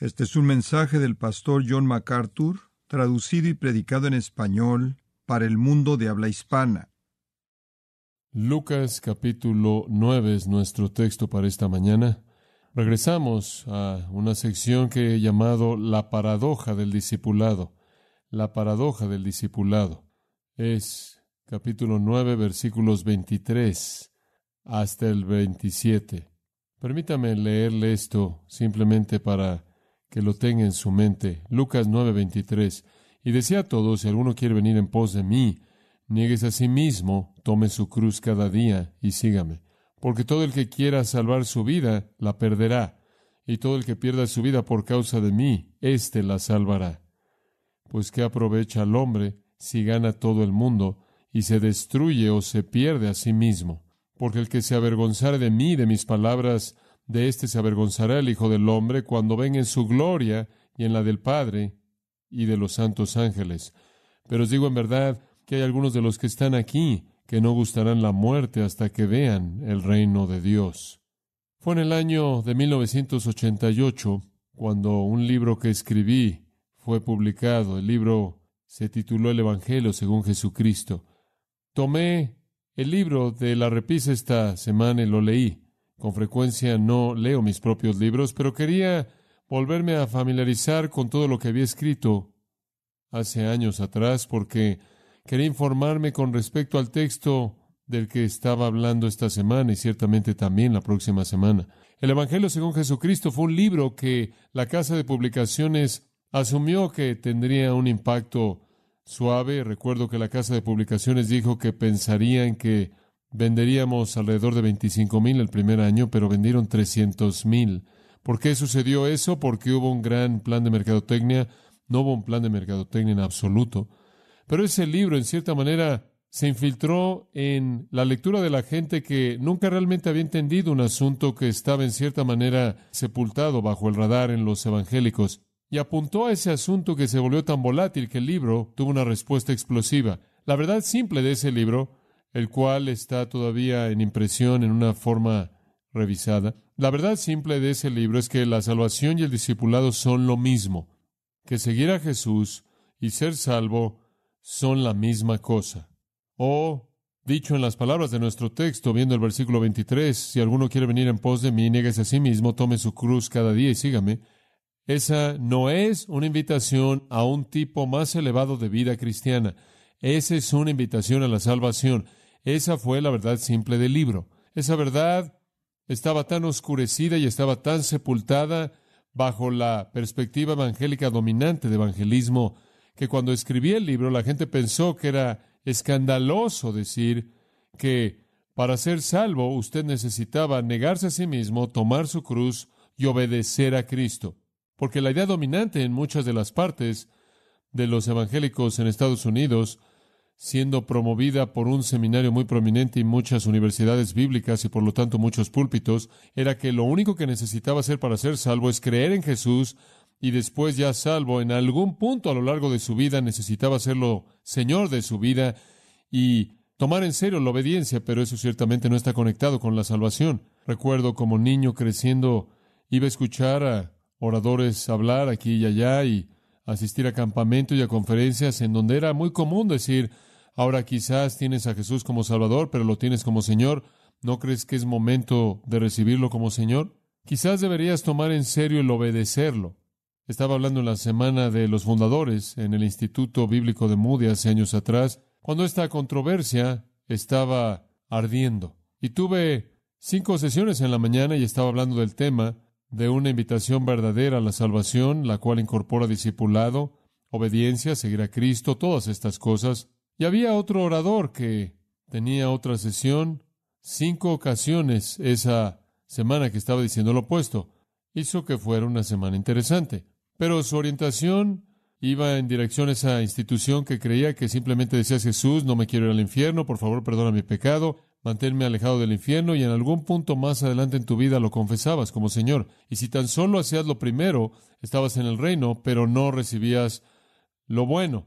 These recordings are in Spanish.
Este es un mensaje del pastor John MacArthur, traducido y predicado en español para el mundo de habla hispana. Lucas capítulo 9 es nuestro texto para esta mañana. Regresamos a una sección que he llamado La paradoja del discipulado. La paradoja del discipulado. Es capítulo 9 versículos 23 hasta el 27. Permítame leerle esto simplemente para que lo tenga en su mente. Lucas 9:23. Y decía a todos, si alguno quiere venir en pos de mí, niegues a sí mismo, tome su cruz cada día y sígame. Porque todo el que quiera salvar su vida, la perderá. Y todo el que pierda su vida por causa de mí, éste la salvará. Pues qué aprovecha al hombre si gana todo el mundo y se destruye o se pierde a sí mismo. Porque el que se avergonzare de mí, de mis palabras, de éste se avergonzará el Hijo del Hombre cuando venga en su gloria y en la del Padre y de los santos ángeles. Pero os digo en verdad que hay algunos de los que están aquí que no gustarán la muerte hasta que vean el reino de Dios. Fue en el año de 1988 cuando un libro que escribí fue publicado. El libro se tituló El Evangelio según Jesucristo. Tomé el libro de la repisa esta semana y lo leí. Con frecuencia no leo mis propios libros, pero quería volverme a familiarizar con todo lo que había escrito hace años atrás, porque quería informarme con respecto al texto del que estaba hablando esta semana y ciertamente también la próxima semana. El Evangelio según Jesucristo fue un libro que la casa de publicaciones asumió que tendría un impacto suave. Recuerdo que la casa de publicaciones dijo que pensarían que venderíamos alrededor de 25.000 mil el primer año, pero vendieron 300.000. mil. ¿Por qué sucedió eso? Porque hubo un gran plan de mercadotecnia. No hubo un plan de mercadotecnia en absoluto. Pero ese libro, en cierta manera, se infiltró en la lectura de la gente que nunca realmente había entendido un asunto que estaba, en cierta manera, sepultado bajo el radar en los evangélicos. Y apuntó a ese asunto que se volvió tan volátil que el libro tuvo una respuesta explosiva. La verdad simple de ese libro el cual está todavía en impresión en una forma revisada. La verdad simple de ese libro es que la salvación y el discipulado son lo mismo, que seguir a Jesús y ser salvo son la misma cosa. O, dicho en las palabras de nuestro texto, viendo el versículo 23, si alguno quiere venir en pos de mí, nieguese a sí mismo, tome su cruz cada día y sígame, esa no es una invitación a un tipo más elevado de vida cristiana. Esa es una invitación a la salvación. Esa fue la verdad simple del libro. Esa verdad estaba tan oscurecida y estaba tan sepultada bajo la perspectiva evangélica dominante de evangelismo que cuando escribí el libro la gente pensó que era escandaloso decir que para ser salvo usted necesitaba negarse a sí mismo, tomar su cruz y obedecer a Cristo. Porque la idea dominante en muchas de las partes de los evangélicos en Estados Unidos siendo promovida por un seminario muy prominente y muchas universidades bíblicas y por lo tanto muchos púlpitos, era que lo único que necesitaba hacer para ser salvo es creer en Jesús y después ya salvo, en algún punto a lo largo de su vida necesitaba serlo Señor de su vida y tomar en serio la obediencia, pero eso ciertamente no está conectado con la salvación. Recuerdo como niño creciendo iba a escuchar a oradores hablar aquí y allá y asistir a campamentos y a conferencias en donde era muy común decir, ahora quizás tienes a Jesús como Salvador, pero lo tienes como Señor, ¿no crees que es momento de recibirlo como Señor? Quizás deberías tomar en serio el obedecerlo. Estaba hablando en la semana de los fundadores en el Instituto Bíblico de Moody hace años atrás, cuando esta controversia estaba ardiendo. Y tuve cinco sesiones en la mañana y estaba hablando del tema, de una invitación verdadera a la salvación, la cual incorpora discipulado, obediencia, seguir a Cristo, todas estas cosas. Y había otro orador que tenía otra sesión, cinco ocasiones esa semana que estaba diciendo lo opuesto. Hizo que fuera una semana interesante. Pero su orientación iba en dirección a esa institución que creía que simplemente decía Jesús, no me quiero ir al infierno, por favor perdona mi pecado, manténme alejado del infierno y en algún punto más adelante en tu vida lo confesabas como Señor. Y si tan solo hacías lo primero, estabas en el reino, pero no recibías lo bueno.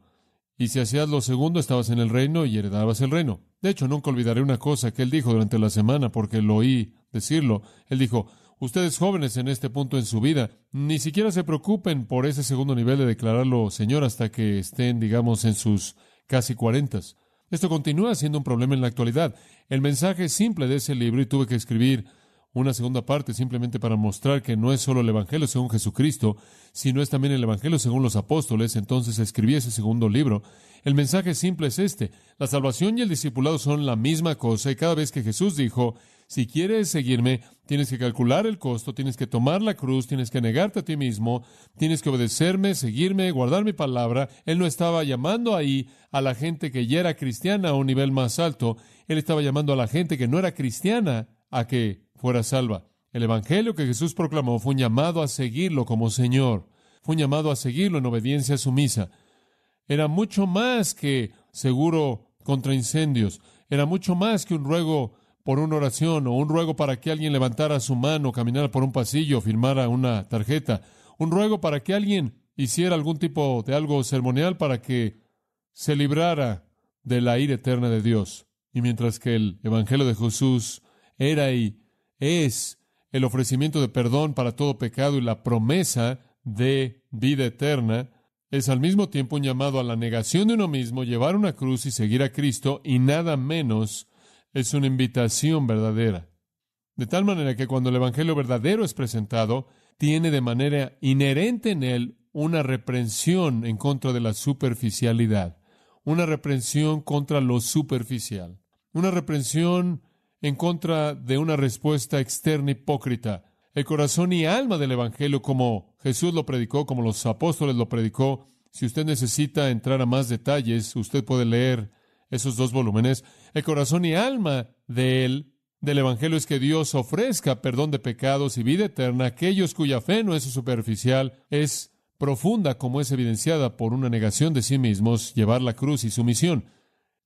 Y si hacías lo segundo, estabas en el reino y heredabas el reino. De hecho, nunca olvidaré una cosa que él dijo durante la semana, porque lo oí decirlo. Él dijo, ustedes jóvenes en este punto en su vida, ni siquiera se preocupen por ese segundo nivel de declararlo Señor hasta que estén, digamos, en sus casi cuarentas. Esto continúa siendo un problema en la actualidad. El mensaje simple de ese libro, y tuve que escribir una segunda parte simplemente para mostrar que no es solo el Evangelio según Jesucristo, sino es también el Evangelio según los apóstoles, entonces escribí ese segundo libro. El mensaje simple es este. La salvación y el discipulado son la misma cosa y cada vez que Jesús dijo, si quieres seguirme, Tienes que calcular el costo, tienes que tomar la cruz, tienes que negarte a ti mismo, tienes que obedecerme, seguirme, guardar mi palabra. Él no estaba llamando ahí a la gente que ya era cristiana a un nivel más alto, él estaba llamando a la gente que no era cristiana a que fuera salva. El Evangelio que Jesús proclamó fue un llamado a seguirlo como Señor, fue un llamado a seguirlo en obediencia sumisa. Era mucho más que seguro contra incendios, era mucho más que un ruego por una oración o un ruego para que alguien levantara su mano, caminara por un pasillo, firmara una tarjeta, un ruego para que alguien hiciera algún tipo de algo ceremonial para que se librara de la ira eterna de Dios. Y mientras que el Evangelio de Jesús era y es el ofrecimiento de perdón para todo pecado y la promesa de vida eterna, es al mismo tiempo un llamado a la negación de uno mismo, llevar una cruz y seguir a Cristo y nada menos es una invitación verdadera. De tal manera que cuando el Evangelio verdadero es presentado, tiene de manera inherente en él una reprensión en contra de la superficialidad, una reprensión contra lo superficial, una reprensión en contra de una respuesta externa hipócrita. El corazón y alma del Evangelio, como Jesús lo predicó, como los apóstoles lo predicó, si usted necesita entrar a más detalles, usted puede leer esos dos volúmenes, el corazón y alma del Evangelio, es que Dios ofrezca perdón de pecados y vida eterna a aquellos cuya fe no es superficial, es profunda como es evidenciada por una negación de sí mismos, llevar la cruz y sumisión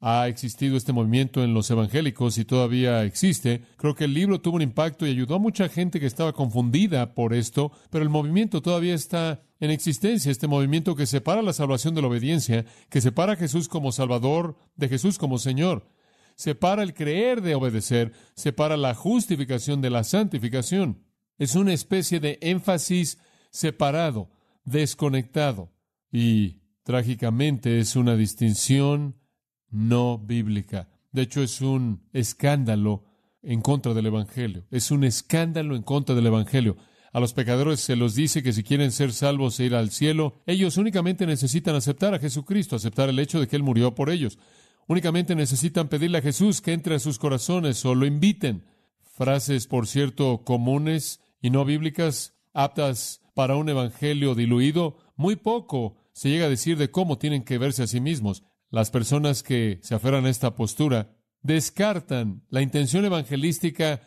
ha existido este movimiento en los evangélicos y todavía existe. Creo que el libro tuvo un impacto y ayudó a mucha gente que estaba confundida por esto, pero el movimiento todavía está en existencia, este movimiento que separa la salvación de la obediencia, que separa a Jesús como Salvador de Jesús como Señor, separa el creer de obedecer, separa la justificación de la santificación. Es una especie de énfasis separado, desconectado y trágicamente es una distinción no bíblica. De hecho, es un escándalo en contra del Evangelio. Es un escándalo en contra del Evangelio. A los pecadores se los dice que si quieren ser salvos e ir al cielo, ellos únicamente necesitan aceptar a Jesucristo, aceptar el hecho de que Él murió por ellos. Únicamente necesitan pedirle a Jesús que entre a sus corazones o lo inviten. Frases, por cierto, comunes y no bíblicas, aptas para un evangelio diluido. Muy poco se llega a decir de cómo tienen que verse a sí mismos. Las personas que se aferran a esta postura descartan la intención evangelística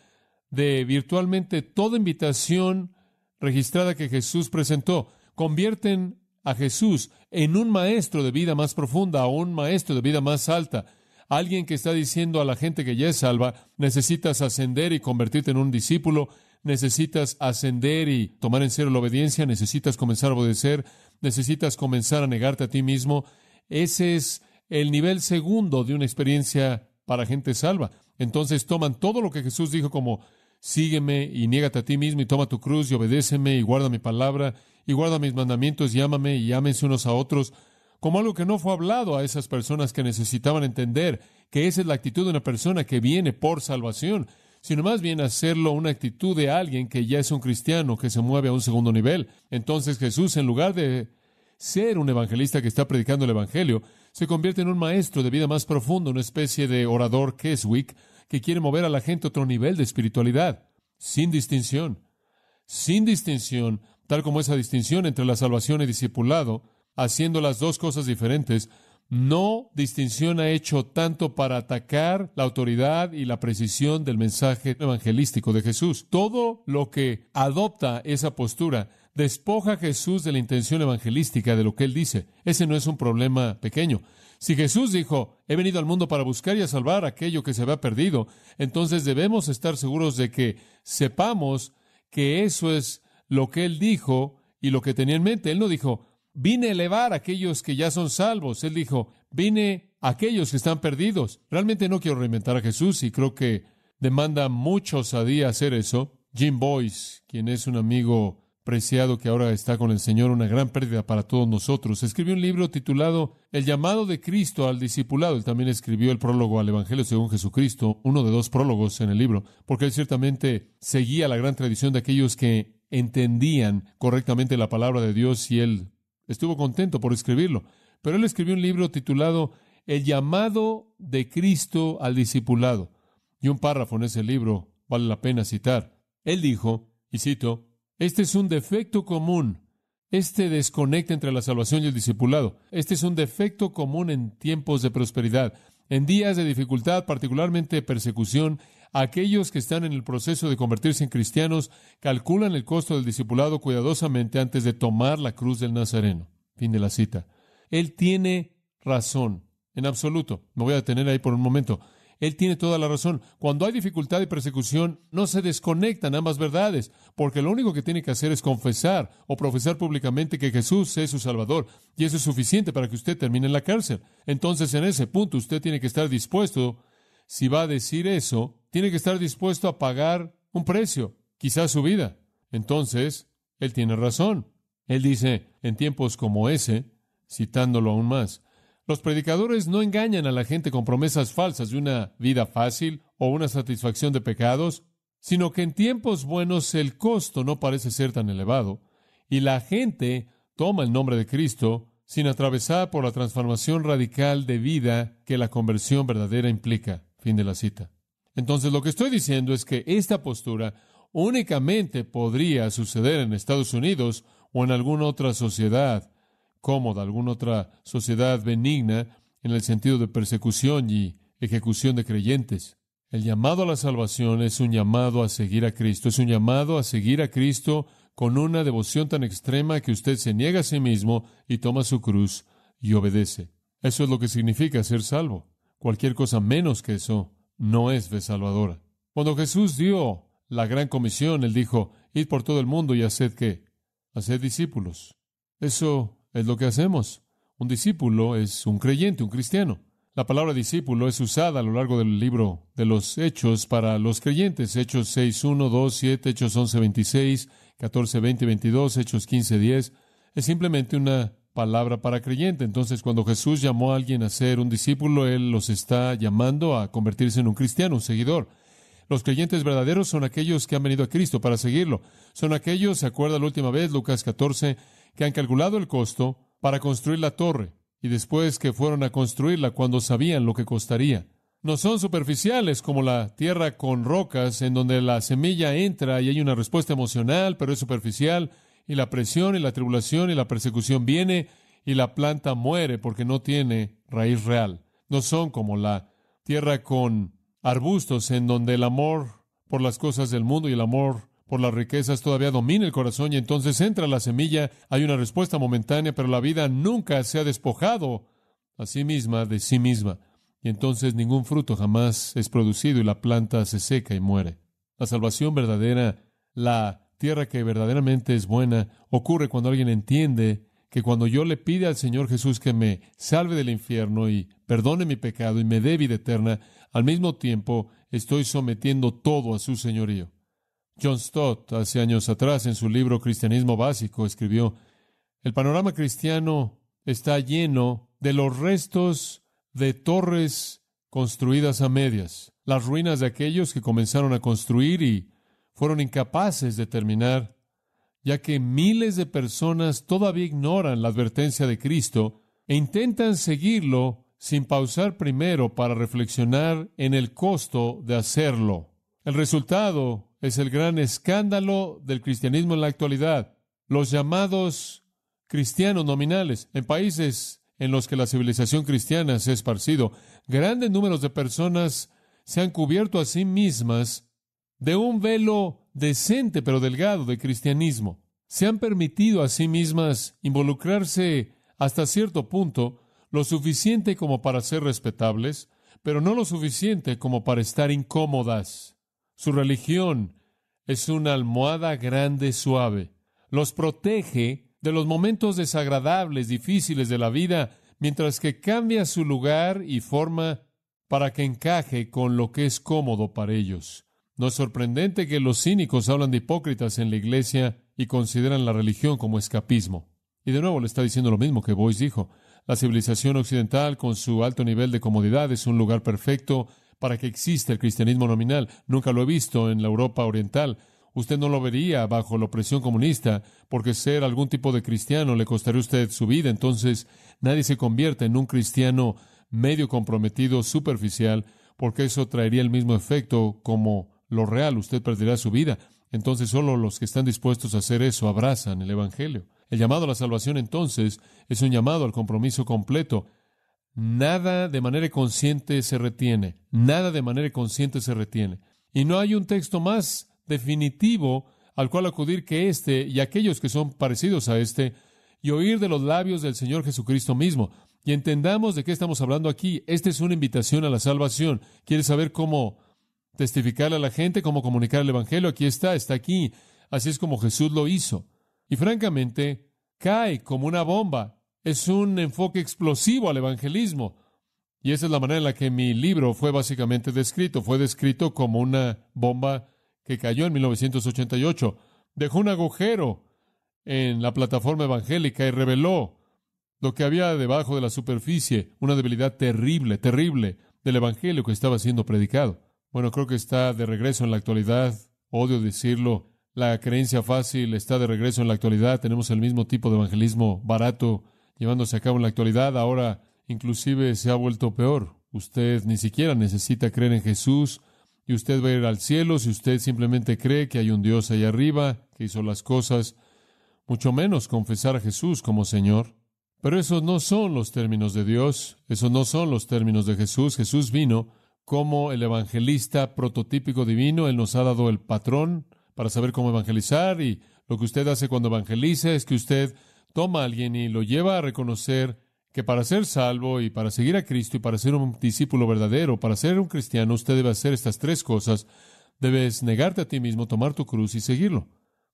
de virtualmente toda invitación registrada que Jesús presentó. Convierten a Jesús en un maestro de vida más profunda, a un maestro de vida más alta, alguien que está diciendo a la gente que ya es salva, necesitas ascender y convertirte en un discípulo, necesitas ascender y tomar en serio la obediencia, necesitas comenzar a obedecer, necesitas comenzar a negarte a ti mismo. Ese es el nivel segundo de una experiencia para gente salva. Entonces toman todo lo que Jesús dijo como sígueme y niégate a ti mismo y toma tu cruz y obedéceme y guarda mi palabra y guarda mis mandamientos y ámame y ámense unos a otros como algo que no fue hablado a esas personas que necesitaban entender que esa es la actitud de una persona que viene por salvación, sino más bien hacerlo una actitud de alguien que ya es un cristiano, que se mueve a un segundo nivel. Entonces Jesús, en lugar de ser un evangelista que está predicando el Evangelio, se convierte en un maestro de vida más profundo, una especie de orador Keswick que quiere mover a la gente a otro nivel de espiritualidad, sin distinción. Sin distinción, tal como esa distinción entre la salvación y discipulado, haciendo las dos cosas diferentes, no distinción ha hecho tanto para atacar la autoridad y la precisión del mensaje evangelístico de Jesús. Todo lo que adopta esa postura Despoja a Jesús de la intención evangelística de lo que él dice. Ese no es un problema pequeño. Si Jesús dijo, he venido al mundo para buscar y a salvar aquello que se había perdido, entonces debemos estar seguros de que sepamos que eso es lo que él dijo y lo que tenía en mente. Él no dijo, vine a elevar a aquellos que ya son salvos. Él dijo, vine a aquellos que están perdidos. Realmente no quiero reinventar a Jesús y creo que demanda mucho osadía hacer eso. Jim Boyce, quien es un amigo preciado que ahora está con el Señor, una gran pérdida para todos nosotros. Escribió un libro titulado El llamado de Cristo al discipulado. Él también escribió el prólogo al Evangelio según Jesucristo, uno de dos prólogos en el libro, porque él ciertamente seguía la gran tradición de aquellos que entendían correctamente la palabra de Dios y él estuvo contento por escribirlo. Pero él escribió un libro titulado El llamado de Cristo al discipulado. Y un párrafo en ese libro vale la pena citar. Él dijo, y cito, este es un defecto común. Este desconecta entre la salvación y el discipulado. Este es un defecto común en tiempos de prosperidad. En días de dificultad, particularmente persecución, aquellos que están en el proceso de convertirse en cristianos calculan el costo del discipulado cuidadosamente antes de tomar la cruz del Nazareno. Fin de la cita. Él tiene razón, en absoluto. Me voy a detener ahí por un momento. Él tiene toda la razón. Cuando hay dificultad y persecución, no se desconectan ambas verdades, porque lo único que tiene que hacer es confesar o profesar públicamente que Jesús es su Salvador, y eso es suficiente para que usted termine en la cárcel. Entonces, en ese punto, usted tiene que estar dispuesto, si va a decir eso, tiene que estar dispuesto a pagar un precio, quizás su vida. Entonces, él tiene razón. Él dice, en tiempos como ese, citándolo aún más, los predicadores no engañan a la gente con promesas falsas de una vida fácil o una satisfacción de pecados, sino que en tiempos buenos el costo no parece ser tan elevado, y la gente toma el nombre de Cristo sin atravesar por la transformación radical de vida que la conversión verdadera implica. Fin de la cita. Entonces lo que estoy diciendo es que esta postura únicamente podría suceder en Estados Unidos o en alguna otra sociedad cómoda, alguna otra sociedad benigna en el sentido de persecución y ejecución de creyentes. El llamado a la salvación es un llamado a seguir a Cristo, es un llamado a seguir a Cristo con una devoción tan extrema que usted se niega a sí mismo y toma su cruz y obedece. Eso es lo que significa ser salvo. Cualquier cosa menos que eso no es de salvadora. Cuando Jesús dio la gran comisión, él dijo, id por todo el mundo y haced qué? Haced discípulos. Eso es lo que hacemos. Un discípulo es un creyente, un cristiano. La palabra discípulo es usada a lo largo del libro de los Hechos para los creyentes. Hechos 6, 1, 2, 7, Hechos 11, 26, 14, 20, 22, Hechos 15, 10. Es simplemente una palabra para creyente. Entonces, cuando Jesús llamó a alguien a ser un discípulo, Él los está llamando a convertirse en un cristiano, un seguidor. Los creyentes verdaderos son aquellos que han venido a Cristo para seguirlo. Son aquellos, se acuerda la última vez, Lucas 14, que han calculado el costo para construir la torre y después que fueron a construirla cuando sabían lo que costaría. No son superficiales como la tierra con rocas en donde la semilla entra y hay una respuesta emocional, pero es superficial, y la presión y la tribulación y la persecución viene y la planta muere porque no tiene raíz real. No son como la tierra con arbustos en donde el amor por las cosas del mundo y el amor por las riquezas todavía domina el corazón y entonces entra la semilla, hay una respuesta momentánea, pero la vida nunca se ha despojado a sí misma de sí misma. Y entonces ningún fruto jamás es producido y la planta se seca y muere. La salvación verdadera, la tierra que verdaderamente es buena, ocurre cuando alguien entiende que cuando yo le pide al Señor Jesús que me salve del infierno y perdone mi pecado y me dé vida eterna, al mismo tiempo estoy sometiendo todo a su señorío. John Stott, hace años atrás, en su libro Cristianismo Básico, escribió, El panorama cristiano está lleno de los restos de torres construidas a medias, las ruinas de aquellos que comenzaron a construir y fueron incapaces de terminar, ya que miles de personas todavía ignoran la advertencia de Cristo e intentan seguirlo sin pausar primero para reflexionar en el costo de hacerlo. El resultado es el gran escándalo del cristianismo en la actualidad. Los llamados cristianos nominales en países en los que la civilización cristiana se ha esparcido, grandes números de personas se han cubierto a sí mismas de un velo decente pero delgado de cristianismo. Se han permitido a sí mismas involucrarse hasta cierto punto, lo suficiente como para ser respetables, pero no lo suficiente como para estar incómodas. Su religión es una almohada grande suave. Los protege de los momentos desagradables, difíciles de la vida, mientras que cambia su lugar y forma para que encaje con lo que es cómodo para ellos. No es sorprendente que los cínicos hablan de hipócritas en la iglesia y consideran la religión como escapismo. Y de nuevo le está diciendo lo mismo que Boyce dijo. La civilización occidental, con su alto nivel de comodidad, es un lugar perfecto para que exista el cristianismo nominal. Nunca lo he visto en la Europa oriental. Usted no lo vería bajo la opresión comunista, porque ser algún tipo de cristiano le costaría a usted su vida. Entonces, nadie se convierte en un cristiano medio comprometido, superficial, porque eso traería el mismo efecto como lo real. Usted perderá su vida. Entonces, solo los que están dispuestos a hacer eso abrazan el Evangelio. El llamado a la salvación, entonces, es un llamado al compromiso completo Nada de manera consciente se retiene, nada de manera consciente se retiene. Y no hay un texto más definitivo al cual acudir que este y aquellos que son parecidos a este, y oír de los labios del Señor Jesucristo mismo. Y entendamos de qué estamos hablando aquí. Esta es una invitación a la salvación. ¿Quieres saber cómo testificarle a la gente, cómo comunicar el Evangelio? Aquí está, está aquí. Así es como Jesús lo hizo. Y francamente, cae como una bomba es un enfoque explosivo al evangelismo. Y esa es la manera en la que mi libro fue básicamente descrito. Fue descrito como una bomba que cayó en 1988. Dejó un agujero en la plataforma evangélica y reveló lo que había debajo de la superficie, una debilidad terrible, terrible del Evangelio que estaba siendo predicado. Bueno, creo que está de regreso en la actualidad, odio decirlo, la creencia fácil está de regreso en la actualidad, tenemos el mismo tipo de evangelismo barato llevándose a cabo en la actualidad, ahora inclusive se ha vuelto peor. Usted ni siquiera necesita creer en Jesús y usted va a ir al cielo si usted simplemente cree que hay un Dios allá arriba que hizo las cosas, mucho menos confesar a Jesús como Señor. Pero esos no son los términos de Dios, esos no son los términos de Jesús. Jesús vino como el evangelista prototípico divino, Él nos ha dado el patrón para saber cómo evangelizar y lo que usted hace cuando evangeliza es que usted toma a alguien y lo lleva a reconocer que para ser salvo y para seguir a Cristo y para ser un discípulo verdadero, para ser un cristiano, usted debe hacer estas tres cosas. Debes negarte a ti mismo, tomar tu cruz y seguirlo.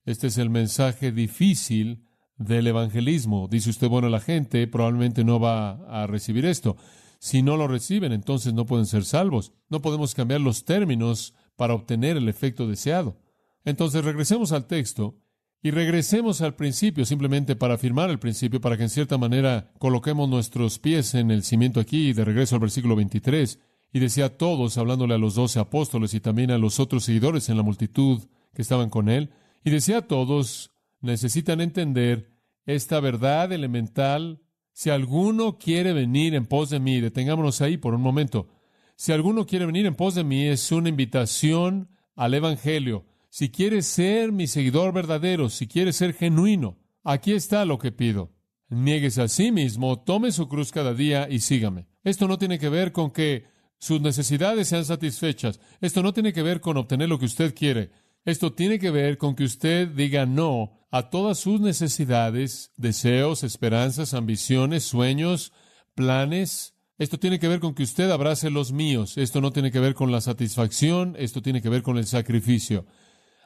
Este es el mensaje difícil del evangelismo. Dice usted, bueno, la gente probablemente no va a recibir esto. Si no lo reciben, entonces no pueden ser salvos. No podemos cambiar los términos para obtener el efecto deseado. Entonces regresemos al texto y regresemos al principio, simplemente para afirmar el principio, para que en cierta manera coloquemos nuestros pies en el cimiento aquí, de regreso al versículo 23, y decía a todos, hablándole a los doce apóstoles y también a los otros seguidores en la multitud que estaban con él, y decía a todos, necesitan entender esta verdad elemental, si alguno quiere venir en pos de mí, detengámonos ahí por un momento, si alguno quiere venir en pos de mí es una invitación al Evangelio, si quieres ser mi seguidor verdadero, si quieres ser genuino, aquí está lo que pido. nieguese a sí mismo, tome su cruz cada día y sígame. Esto no tiene que ver con que sus necesidades sean satisfechas. Esto no tiene que ver con obtener lo que usted quiere. Esto tiene que ver con que usted diga no a todas sus necesidades, deseos, esperanzas, ambiciones, sueños, planes. Esto tiene que ver con que usted abrace los míos. Esto no tiene que ver con la satisfacción. Esto tiene que ver con el sacrificio.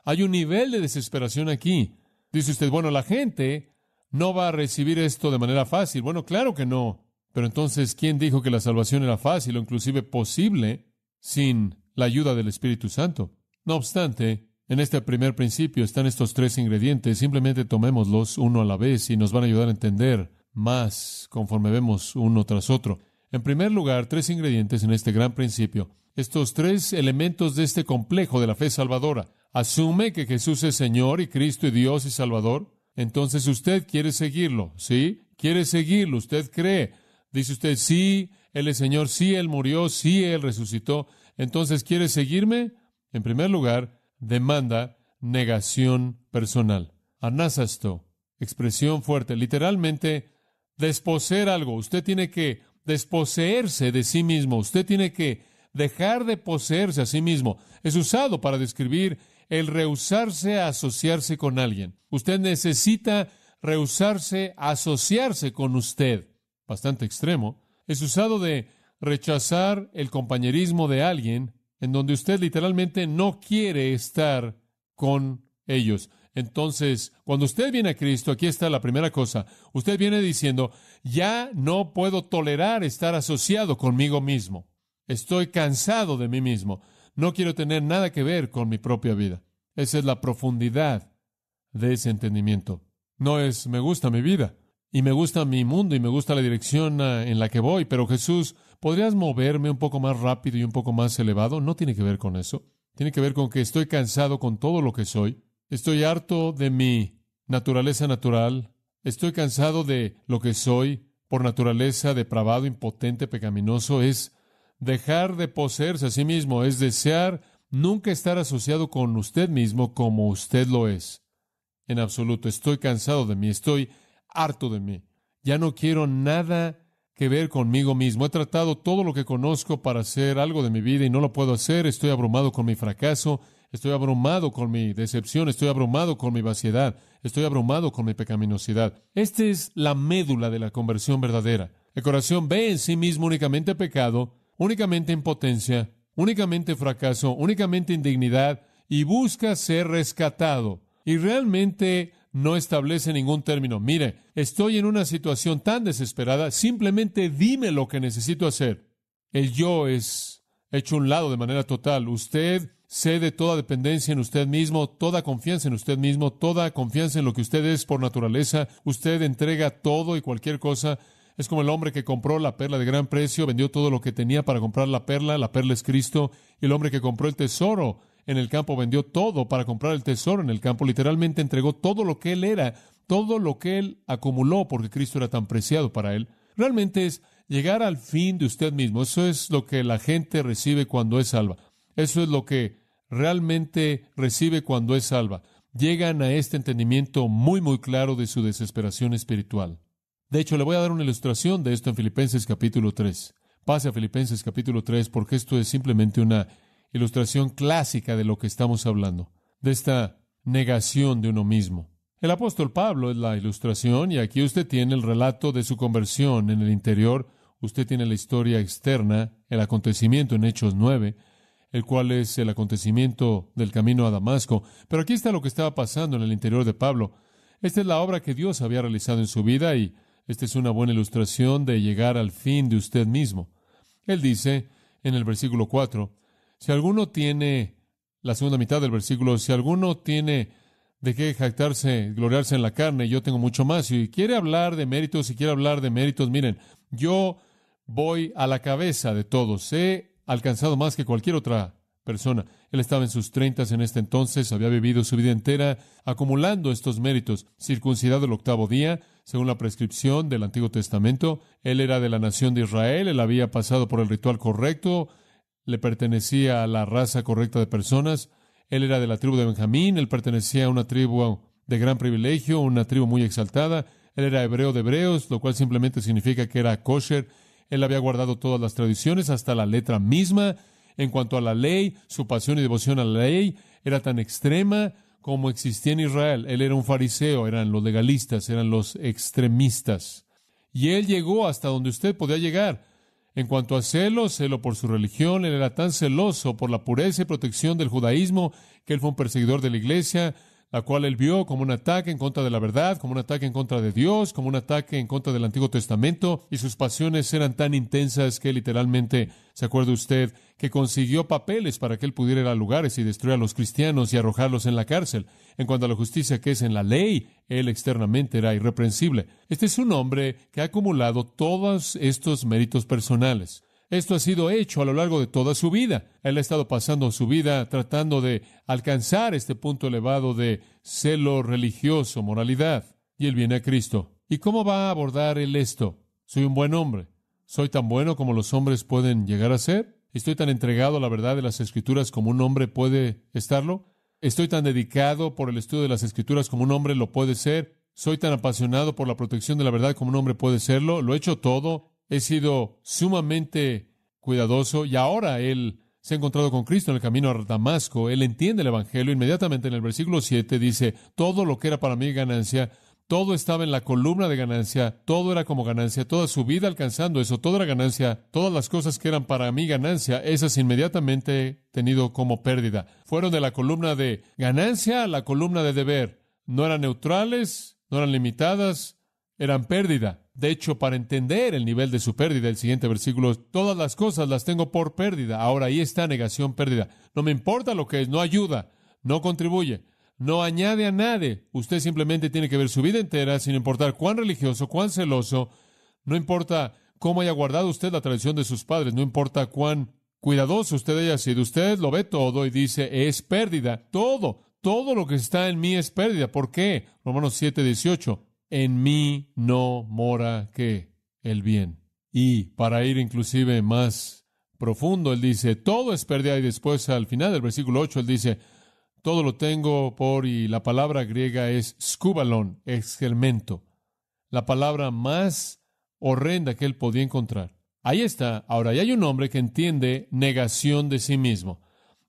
Hay un nivel de desesperación aquí. Dice usted, bueno, la gente no va a recibir esto de manera fácil. Bueno, claro que no. Pero entonces, ¿quién dijo que la salvación era fácil o inclusive posible sin la ayuda del Espíritu Santo? No obstante, en este primer principio están estos tres ingredientes. Simplemente tomémoslos uno a la vez y nos van a ayudar a entender más conforme vemos uno tras otro. En primer lugar, tres ingredientes en este gran principio. Estos tres elementos de este complejo de la fe salvadora asume que Jesús es Señor y Cristo y Dios y Salvador, entonces usted quiere seguirlo, ¿sí? Quiere seguirlo, usted cree. Dice usted, sí, Él es Señor, sí, Él murió, sí, Él resucitó. Entonces, ¿quiere seguirme? En primer lugar, demanda negación personal. Anásasto, expresión fuerte, literalmente, desposeer algo. Usted tiene que desposeerse de sí mismo. Usted tiene que dejar de poseerse a sí mismo. Es usado para describir el rehusarse a asociarse con alguien. Usted necesita rehusarse a asociarse con usted. Bastante extremo. Es usado de rechazar el compañerismo de alguien en donde usted literalmente no quiere estar con ellos. Entonces, cuando usted viene a Cristo, aquí está la primera cosa, usted viene diciendo, ya no puedo tolerar estar asociado conmigo mismo, estoy cansado de mí mismo, no quiero tener nada que ver con mi propia vida. Esa es la profundidad de ese entendimiento. No es me gusta mi vida y me gusta mi mundo y me gusta la dirección ah, en la que voy, pero Jesús, ¿podrías moverme un poco más rápido y un poco más elevado? No tiene que ver con eso. Tiene que ver con que estoy cansado con todo lo que soy. Estoy harto de mi naturaleza natural. Estoy cansado de lo que soy por naturaleza depravado, impotente, pecaminoso. Es Dejar de poseerse a sí mismo es desear nunca estar asociado con usted mismo como usted lo es. En absoluto, estoy cansado de mí, estoy harto de mí. Ya no quiero nada que ver conmigo mismo. He tratado todo lo que conozco para hacer algo de mi vida y no lo puedo hacer. Estoy abrumado con mi fracaso, estoy abrumado con mi decepción, estoy abrumado con mi vaciedad, estoy abrumado con mi pecaminosidad. Esta es la médula de la conversión verdadera. El corazón ve en sí mismo únicamente pecado únicamente impotencia, únicamente fracaso, únicamente indignidad, y busca ser rescatado. Y realmente no establece ningún término. Mire, estoy en una situación tan desesperada, simplemente dime lo que necesito hacer. El yo es hecho un lado de manera total. Usted cede toda dependencia en usted mismo, toda confianza en usted mismo, toda confianza en lo que usted es por naturaleza. Usted entrega todo y cualquier cosa es como el hombre que compró la perla de gran precio, vendió todo lo que tenía para comprar la perla, la perla es Cristo, y el hombre que compró el tesoro en el campo vendió todo para comprar el tesoro en el campo, literalmente entregó todo lo que él era, todo lo que él acumuló porque Cristo era tan preciado para él. Realmente es llegar al fin de usted mismo, eso es lo que la gente recibe cuando es salva, eso es lo que realmente recibe cuando es salva. Llegan a este entendimiento muy, muy claro de su desesperación espiritual. De hecho, le voy a dar una ilustración de esto en Filipenses capítulo 3. Pase a Filipenses capítulo 3 porque esto es simplemente una ilustración clásica de lo que estamos hablando, de esta negación de uno mismo. El apóstol Pablo es la ilustración y aquí usted tiene el relato de su conversión en el interior, usted tiene la historia externa, el acontecimiento en Hechos 9, el cual es el acontecimiento del camino a Damasco, pero aquí está lo que estaba pasando en el interior de Pablo. Esta es la obra que Dios había realizado en su vida y esta es una buena ilustración de llegar al fin de usted mismo. Él dice en el versículo 4, si alguno tiene, la segunda mitad del versículo, si alguno tiene de qué jactarse, gloriarse en la carne, yo tengo mucho más. Y quiere hablar de méritos, si quiere hablar de méritos, miren, yo voy a la cabeza de todos. He alcanzado más que cualquier otra persona. Él estaba en sus treintas en este entonces, había vivido su vida entera acumulando estos méritos, circuncidado el octavo día, según la prescripción del Antiguo Testamento. Él era de la nación de Israel, él había pasado por el ritual correcto, le pertenecía a la raza correcta de personas. Él era de la tribu de Benjamín, él pertenecía a una tribu de gran privilegio, una tribu muy exaltada. Él era hebreo de hebreos, lo cual simplemente significa que era kosher. Él había guardado todas las tradiciones, hasta la letra misma. En cuanto a la ley, su pasión y devoción a la ley era tan extrema como existía en Israel. Él era un fariseo, eran los legalistas, eran los extremistas. Y él llegó hasta donde usted podía llegar. En cuanto a celo, celo por su religión, él era tan celoso por la pureza y protección del judaísmo que él fue un perseguidor de la iglesia, la cual él vio como un ataque en contra de la verdad, como un ataque en contra de Dios, como un ataque en contra del Antiguo Testamento, y sus pasiones eran tan intensas que literalmente, ¿se acuerda usted?, que consiguió papeles para que él pudiera ir a lugares y destruir a los cristianos y arrojarlos en la cárcel. En cuanto a la justicia que es en la ley, él externamente era irreprensible. Este es un hombre que ha acumulado todos estos méritos personales. Esto ha sido hecho a lo largo de toda su vida. Él ha estado pasando su vida tratando de alcanzar este punto elevado de celo religioso, moralidad. Y él viene a Cristo. ¿Y cómo va a abordar él esto? Soy un buen hombre. Soy tan bueno como los hombres pueden llegar a ser. Estoy tan entregado a la verdad de las escrituras como un hombre puede estarlo. Estoy tan dedicado por el estudio de las escrituras como un hombre lo puede ser. Soy tan apasionado por la protección de la verdad como un hombre puede serlo. Lo he hecho todo he sido sumamente cuidadoso y ahora él se ha encontrado con Cristo en el camino a Damasco, él entiende el Evangelio, inmediatamente en el versículo 7 dice, todo lo que era para mí ganancia, todo estaba en la columna de ganancia, todo era como ganancia, toda su vida alcanzando eso, toda era ganancia, todas las cosas que eran para mí ganancia, esas inmediatamente he tenido como pérdida. Fueron de la columna de ganancia a la columna de deber, no eran neutrales, no eran limitadas, eran pérdida. De hecho, para entender el nivel de su pérdida, el siguiente versículo, todas las cosas las tengo por pérdida. Ahora ahí está negación, pérdida. No me importa lo que es, no ayuda, no contribuye, no añade a nadie. Usted simplemente tiene que ver su vida entera, sin importar cuán religioso, cuán celoso, no importa cómo haya guardado usted la tradición de sus padres, no importa cuán cuidadoso usted haya sido, usted lo ve todo y dice, es pérdida, todo, todo lo que está en mí es pérdida. ¿Por qué? Romanos 7, 18 en mí no mora que el bien. Y para ir inclusive más profundo, él dice, todo es pérdida y después al final del versículo 8 él dice, todo lo tengo por y la palabra griega es scubalón, excremento, la palabra más horrenda que él podía encontrar. Ahí está. Ahora, y hay un hombre que entiende negación de sí mismo.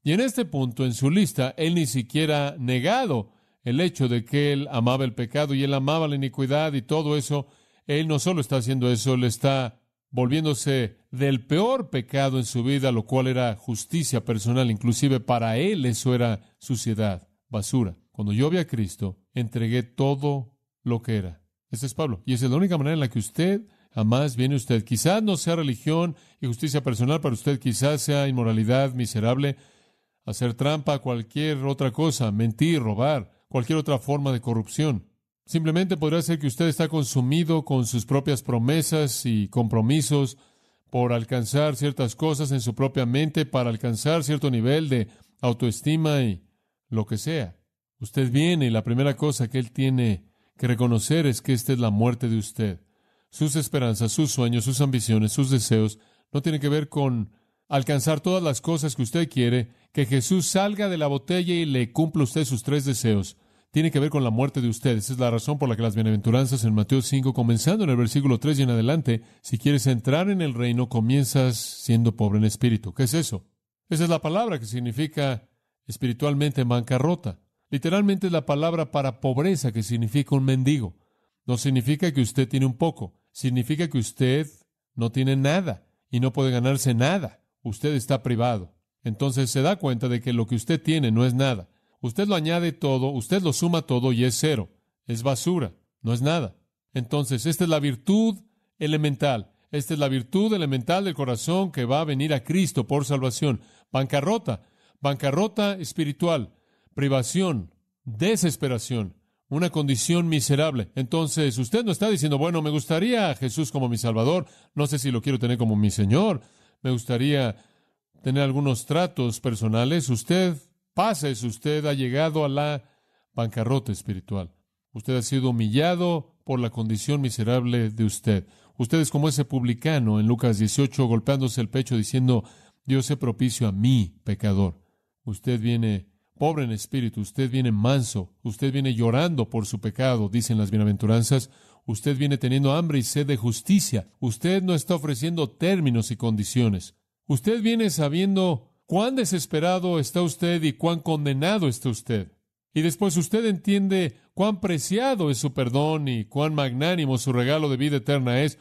Y en este punto, en su lista, él ni siquiera ha negado el hecho de que Él amaba el pecado y Él amaba la iniquidad y todo eso, Él no solo está haciendo eso, Él está volviéndose del peor pecado en su vida, lo cual era justicia personal, inclusive para Él eso era suciedad, basura. Cuando yo vi a Cristo, entregué todo lo que era. Ese es Pablo. Y esa es la única manera en la que usted jamás viene usted. Quizás no sea religión y justicia personal para usted, quizás sea inmoralidad miserable, hacer trampa, cualquier otra cosa, mentir, robar, cualquier otra forma de corrupción. Simplemente podría ser que usted está consumido con sus propias promesas y compromisos por alcanzar ciertas cosas en su propia mente, para alcanzar cierto nivel de autoestima y lo que sea. Usted viene y la primera cosa que él tiene que reconocer es que esta es la muerte de usted. Sus esperanzas, sus sueños, sus ambiciones, sus deseos no tienen que ver con alcanzar todas las cosas que usted quiere, que Jesús salga de la botella y le cumpla usted sus tres deseos tiene que ver con la muerte de ustedes. Es la razón por la que las bienaventuranzas en Mateo 5, comenzando en el versículo 3 y en adelante, si quieres entrar en el reino, comienzas siendo pobre en espíritu. ¿Qué es eso? Esa es la palabra que significa espiritualmente bancarrota. Literalmente es la palabra para pobreza que significa un mendigo. No significa que usted tiene un poco, significa que usted no tiene nada y no puede ganarse nada. Usted está privado. Entonces se da cuenta de que lo que usted tiene no es nada. Usted lo añade todo, usted lo suma todo y es cero. Es basura, no es nada. Entonces, esta es la virtud elemental. Esta es la virtud elemental del corazón que va a venir a Cristo por salvación. Bancarrota, bancarrota espiritual, privación, desesperación, una condición miserable. Entonces, usted no está diciendo, bueno, me gustaría a Jesús como mi Salvador, no sé si lo quiero tener como mi Señor, me gustaría tener algunos tratos personales. Usted Pásese, usted ha llegado a la bancarrota espiritual. Usted ha sido humillado por la condición miserable de usted. Usted es como ese publicano en Lucas 18 golpeándose el pecho diciendo, Dios se propicio a mí, pecador. Usted viene pobre en espíritu, usted viene manso, usted viene llorando por su pecado, dicen las bienaventuranzas, usted viene teniendo hambre y sed de justicia, usted no está ofreciendo términos y condiciones, usted viene sabiendo cuán desesperado está usted y cuán condenado está usted. Y después usted entiende cuán preciado es su perdón y cuán magnánimo su regalo de vida eterna es,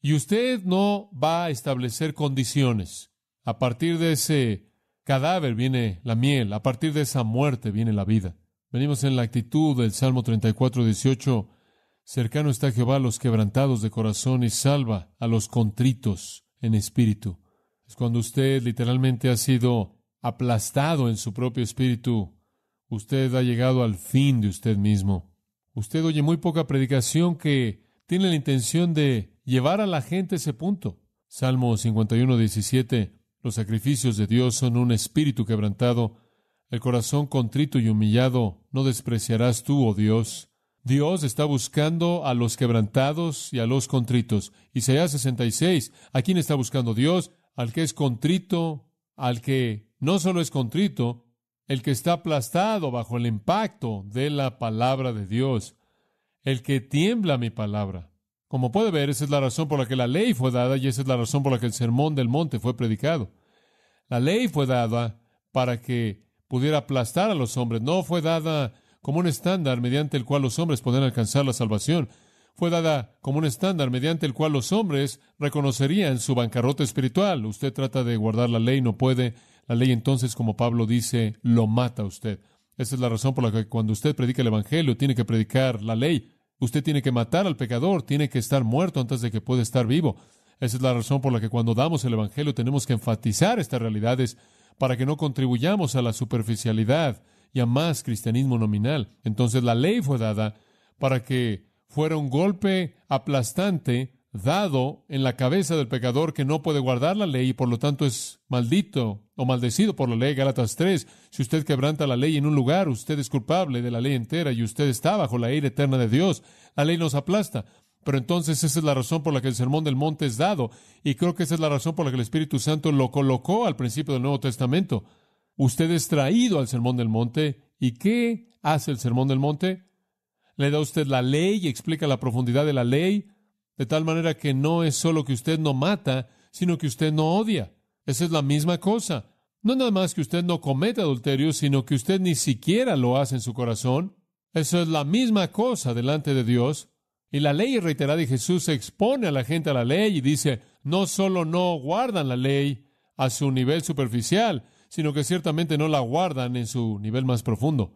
y usted no va a establecer condiciones. A partir de ese cadáver viene la miel, a partir de esa muerte viene la vida. Venimos en la actitud del Salmo 34, 18. Cercano está Jehová a los quebrantados de corazón y salva a los contritos en espíritu. Es cuando usted literalmente ha sido aplastado en su propio espíritu. Usted ha llegado al fin de usted mismo. Usted oye muy poca predicación que tiene la intención de llevar a la gente a ese punto. Salmo 51, 17. Los sacrificios de Dios son un espíritu quebrantado. El corazón contrito y humillado no despreciarás tú, oh Dios. Dios está buscando a los quebrantados y a los contritos. Isaías 66. ¿A quién está buscando Dios? al que es contrito, al que no solo es contrito, el que está aplastado bajo el impacto de la palabra de Dios, el que tiembla mi palabra. Como puede ver, esa es la razón por la que la ley fue dada y esa es la razón por la que el sermón del monte fue predicado. La ley fue dada para que pudiera aplastar a los hombres, no fue dada como un estándar mediante el cual los hombres pueden alcanzar la salvación, fue dada como un estándar mediante el cual los hombres reconocerían su bancarrota espiritual. Usted trata de guardar la ley, no puede. La ley entonces, como Pablo dice, lo mata a usted. Esa es la razón por la que cuando usted predica el Evangelio, tiene que predicar la ley. Usted tiene que matar al pecador, tiene que estar muerto antes de que pueda estar vivo. Esa es la razón por la que cuando damos el Evangelio tenemos que enfatizar estas realidades para que no contribuyamos a la superficialidad y a más cristianismo nominal. Entonces la ley fue dada para que fuera un golpe aplastante dado en la cabeza del pecador que no puede guardar la ley y por lo tanto es maldito o maldecido por la ley. Galatas 3, si usted quebranta la ley en un lugar, usted es culpable de la ley entera y usted está bajo la ira eterna de Dios. La ley nos aplasta. Pero entonces esa es la razón por la que el Sermón del Monte es dado y creo que esa es la razón por la que el Espíritu Santo lo colocó al principio del Nuevo Testamento. Usted es traído al Sermón del Monte y ¿qué hace el Sermón del Monte? Le da usted la ley y explica la profundidad de la ley, de tal manera que no es solo que usted no mata, sino que usted no odia. Esa es la misma cosa. No nada más que usted no cometa adulterio, sino que usted ni siquiera lo hace en su corazón. Eso es la misma cosa delante de Dios. Y la ley reiterada de Jesús expone a la gente a la ley y dice, no solo no guardan la ley a su nivel superficial, sino que ciertamente no la guardan en su nivel más profundo.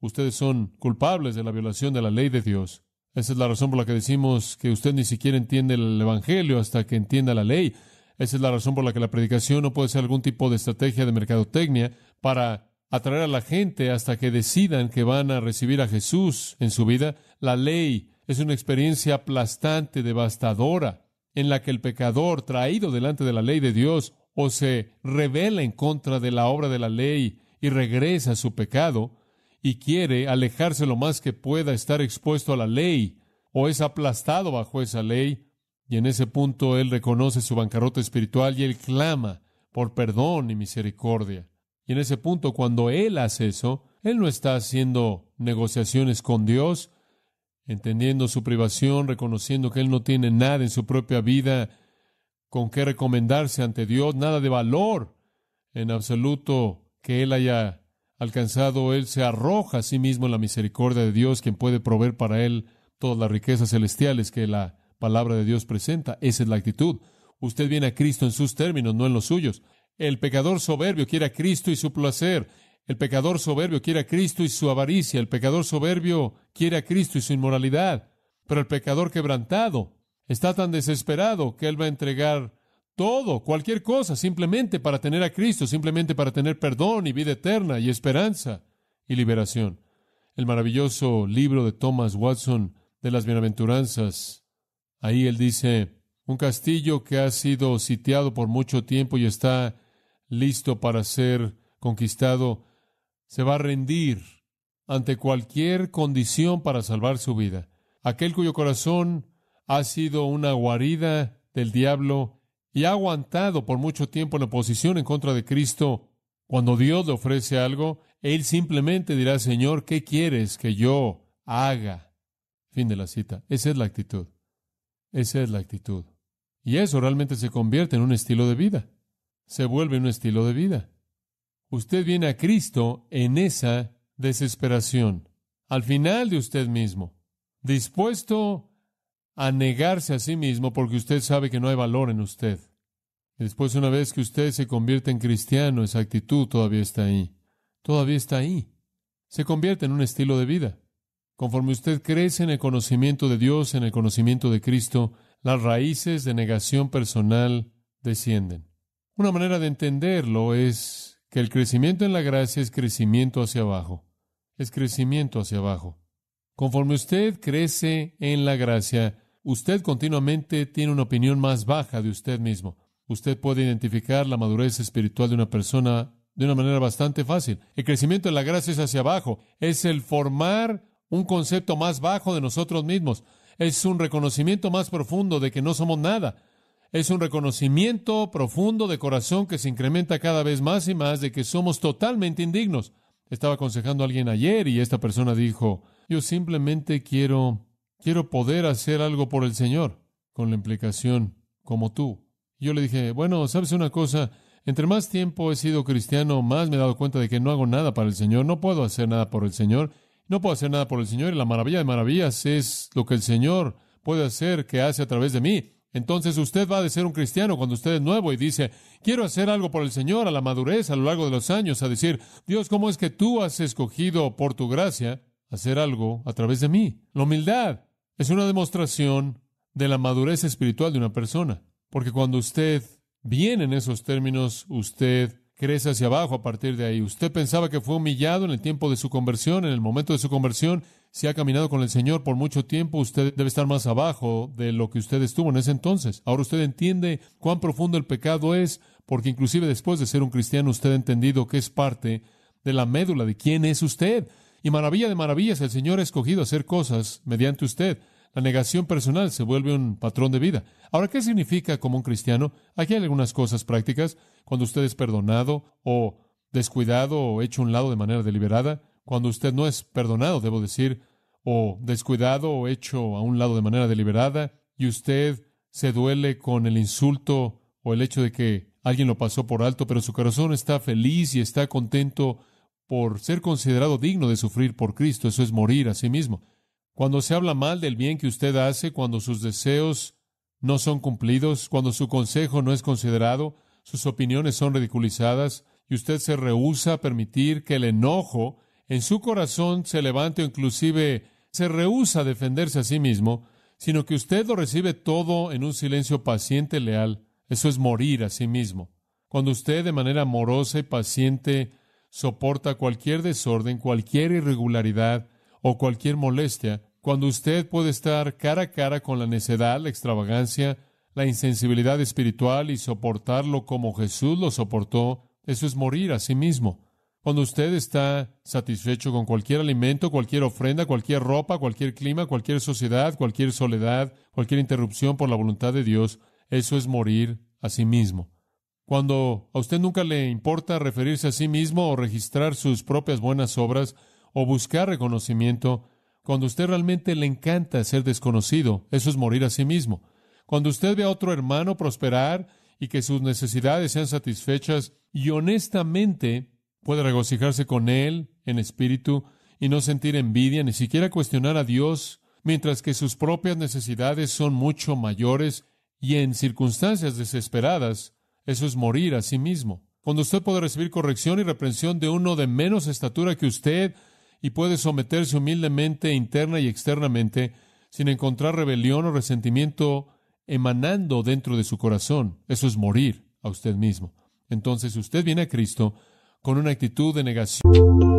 Ustedes son culpables de la violación de la ley de Dios. Esa es la razón por la que decimos que usted ni siquiera entiende el Evangelio hasta que entienda la ley. Esa es la razón por la que la predicación no puede ser algún tipo de estrategia de mercadotecnia para atraer a la gente hasta que decidan que van a recibir a Jesús en su vida. La ley es una experiencia aplastante, devastadora, en la que el pecador, traído delante de la ley de Dios, o se revela en contra de la obra de la ley y regresa a su pecado, y quiere alejarse lo más que pueda, estar expuesto a la ley o es aplastado bajo esa ley, y en ese punto él reconoce su bancarrota espiritual y él clama por perdón y misericordia. Y en ese punto, cuando él hace eso, él no está haciendo negociaciones con Dios, entendiendo su privación, reconociendo que él no tiene nada en su propia vida con qué recomendarse ante Dios, nada de valor en absoluto que él haya alcanzado, él se arroja a sí mismo en la misericordia de Dios, quien puede proveer para él todas las riquezas celestiales que la palabra de Dios presenta. Esa es la actitud. Usted viene a Cristo en sus términos, no en los suyos. El pecador soberbio quiere a Cristo y su placer. El pecador soberbio quiere a Cristo y su avaricia. El pecador soberbio quiere a Cristo y su inmoralidad. Pero el pecador quebrantado está tan desesperado que él va a entregar todo, cualquier cosa, simplemente para tener a Cristo, simplemente para tener perdón y vida eterna y esperanza y liberación. El maravilloso libro de Thomas Watson de las Bienaventuranzas. Ahí él dice, un castillo que ha sido sitiado por mucho tiempo y está listo para ser conquistado, se va a rendir ante cualquier condición para salvar su vida. Aquel cuyo corazón ha sido una guarida del diablo y ha aguantado por mucho tiempo en oposición en contra de Cristo, cuando Dios le ofrece algo, él simplemente dirá, Señor, ¿qué quieres que yo haga? Fin de la cita. Esa es la actitud. Esa es la actitud. Y eso realmente se convierte en un estilo de vida. Se vuelve un estilo de vida. Usted viene a Cristo en esa desesperación, al final de usted mismo, dispuesto a negarse a sí mismo porque usted sabe que no hay valor en usted. Después, una vez que usted se convierte en cristiano, esa actitud todavía está ahí. Todavía está ahí. Se convierte en un estilo de vida. Conforme usted crece en el conocimiento de Dios, en el conocimiento de Cristo, las raíces de negación personal descienden. Una manera de entenderlo es que el crecimiento en la gracia es crecimiento hacia abajo. Es crecimiento hacia abajo. Conforme usted crece en la gracia, usted continuamente tiene una opinión más baja de usted mismo. Usted puede identificar la madurez espiritual de una persona de una manera bastante fácil. El crecimiento de la gracia es hacia abajo. Es el formar un concepto más bajo de nosotros mismos. Es un reconocimiento más profundo de que no somos nada. Es un reconocimiento profundo de corazón que se incrementa cada vez más y más de que somos totalmente indignos. Estaba aconsejando a alguien ayer y esta persona dijo, yo simplemente quiero, quiero poder hacer algo por el Señor, con la implicación, como tú. Yo le dije, bueno, ¿sabes una cosa? Entre más tiempo he sido cristiano, más me he dado cuenta de que no hago nada para el Señor, no puedo hacer nada por el Señor, no puedo hacer nada por el Señor, y la maravilla de maravillas es lo que el Señor puede hacer, que hace a través de mí. Entonces usted va a de ser un cristiano cuando usted es nuevo y dice, quiero hacer algo por el Señor a la madurez a lo largo de los años, a decir, Dios, ¿cómo es que tú has escogido por tu gracia hacer algo a través de mí? La humildad es una demostración de la madurez espiritual de una persona. Porque cuando usted viene en esos términos, usted crece hacia abajo a partir de ahí. Usted pensaba que fue humillado en el tiempo de su conversión, en el momento de su conversión. Si ha caminado con el Señor por mucho tiempo, usted debe estar más abajo de lo que usted estuvo en ese entonces. Ahora usted entiende cuán profundo el pecado es, porque inclusive después de ser un cristiano, usted ha entendido que es parte de la médula de quién es usted. Y maravilla de maravillas, el Señor ha escogido hacer cosas mediante usted. La negación personal se vuelve un patrón de vida. Ahora, ¿qué significa como un cristiano? Aquí hay algunas cosas prácticas. Cuando usted es perdonado o descuidado o hecho a un lado de manera deliberada, cuando usted no es perdonado, debo decir, o descuidado o hecho a un lado de manera deliberada, y usted se duele con el insulto o el hecho de que alguien lo pasó por alto, pero su corazón está feliz y está contento por ser considerado digno de sufrir por Cristo, eso es morir a sí mismo cuando se habla mal del bien que usted hace, cuando sus deseos no son cumplidos, cuando su consejo no es considerado, sus opiniones son ridiculizadas y usted se rehúsa a permitir que el enojo en su corazón se levante o inclusive se rehúsa a defenderse a sí mismo, sino que usted lo recibe todo en un silencio paciente leal. Eso es morir a sí mismo. Cuando usted de manera amorosa y paciente soporta cualquier desorden, cualquier irregularidad o cualquier molestia, cuando usted puede estar cara a cara con la necedad, la extravagancia, la insensibilidad espiritual y soportarlo como Jesús lo soportó, eso es morir a sí mismo. Cuando usted está satisfecho con cualquier alimento, cualquier ofrenda, cualquier ropa, cualquier clima, cualquier sociedad, cualquier soledad, cualquier interrupción por la voluntad de Dios, eso es morir a sí mismo. Cuando a usted nunca le importa referirse a sí mismo o registrar sus propias buenas obras o buscar reconocimiento, cuando usted realmente le encanta ser desconocido, eso es morir a sí mismo. Cuando usted ve a otro hermano prosperar y que sus necesidades sean satisfechas y honestamente puede regocijarse con él en espíritu y no sentir envidia, ni siquiera cuestionar a Dios, mientras que sus propias necesidades son mucho mayores y en circunstancias desesperadas, eso es morir a sí mismo. Cuando usted puede recibir corrección y reprensión de uno de menos estatura que usted, y puede someterse humildemente interna y externamente sin encontrar rebelión o resentimiento emanando dentro de su corazón. Eso es morir a usted mismo. Entonces usted viene a Cristo con una actitud de negación.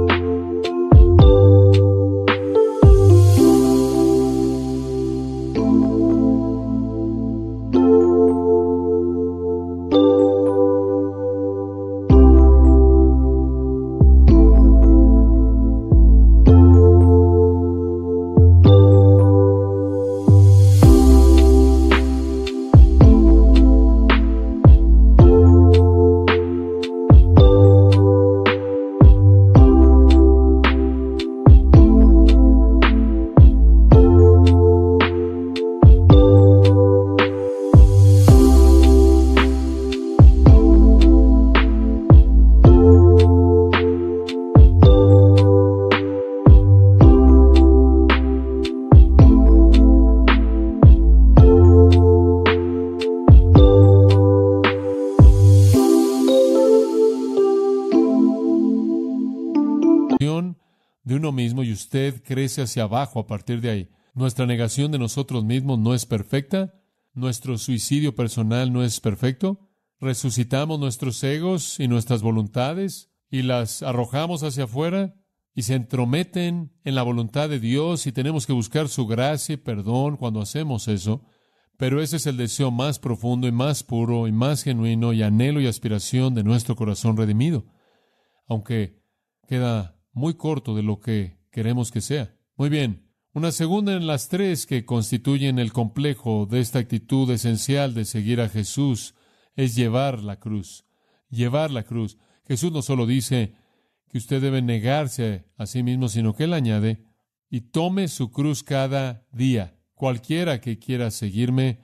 crece hacia abajo a partir de ahí. Nuestra negación de nosotros mismos no es perfecta, nuestro suicidio personal no es perfecto, resucitamos nuestros egos y nuestras voluntades y las arrojamos hacia afuera y se entrometen en la voluntad de Dios y tenemos que buscar su gracia y perdón cuando hacemos eso. Pero ese es el deseo más profundo y más puro y más genuino y anhelo y aspiración de nuestro corazón redimido. Aunque queda muy corto de lo que queremos que sea. Muy bien, una segunda en las tres que constituyen el complejo de esta actitud esencial de seguir a Jesús es llevar la cruz. Llevar la cruz. Jesús no solo dice que usted debe negarse a sí mismo, sino que él añade, y tome su cruz cada día. Cualquiera que quiera seguirme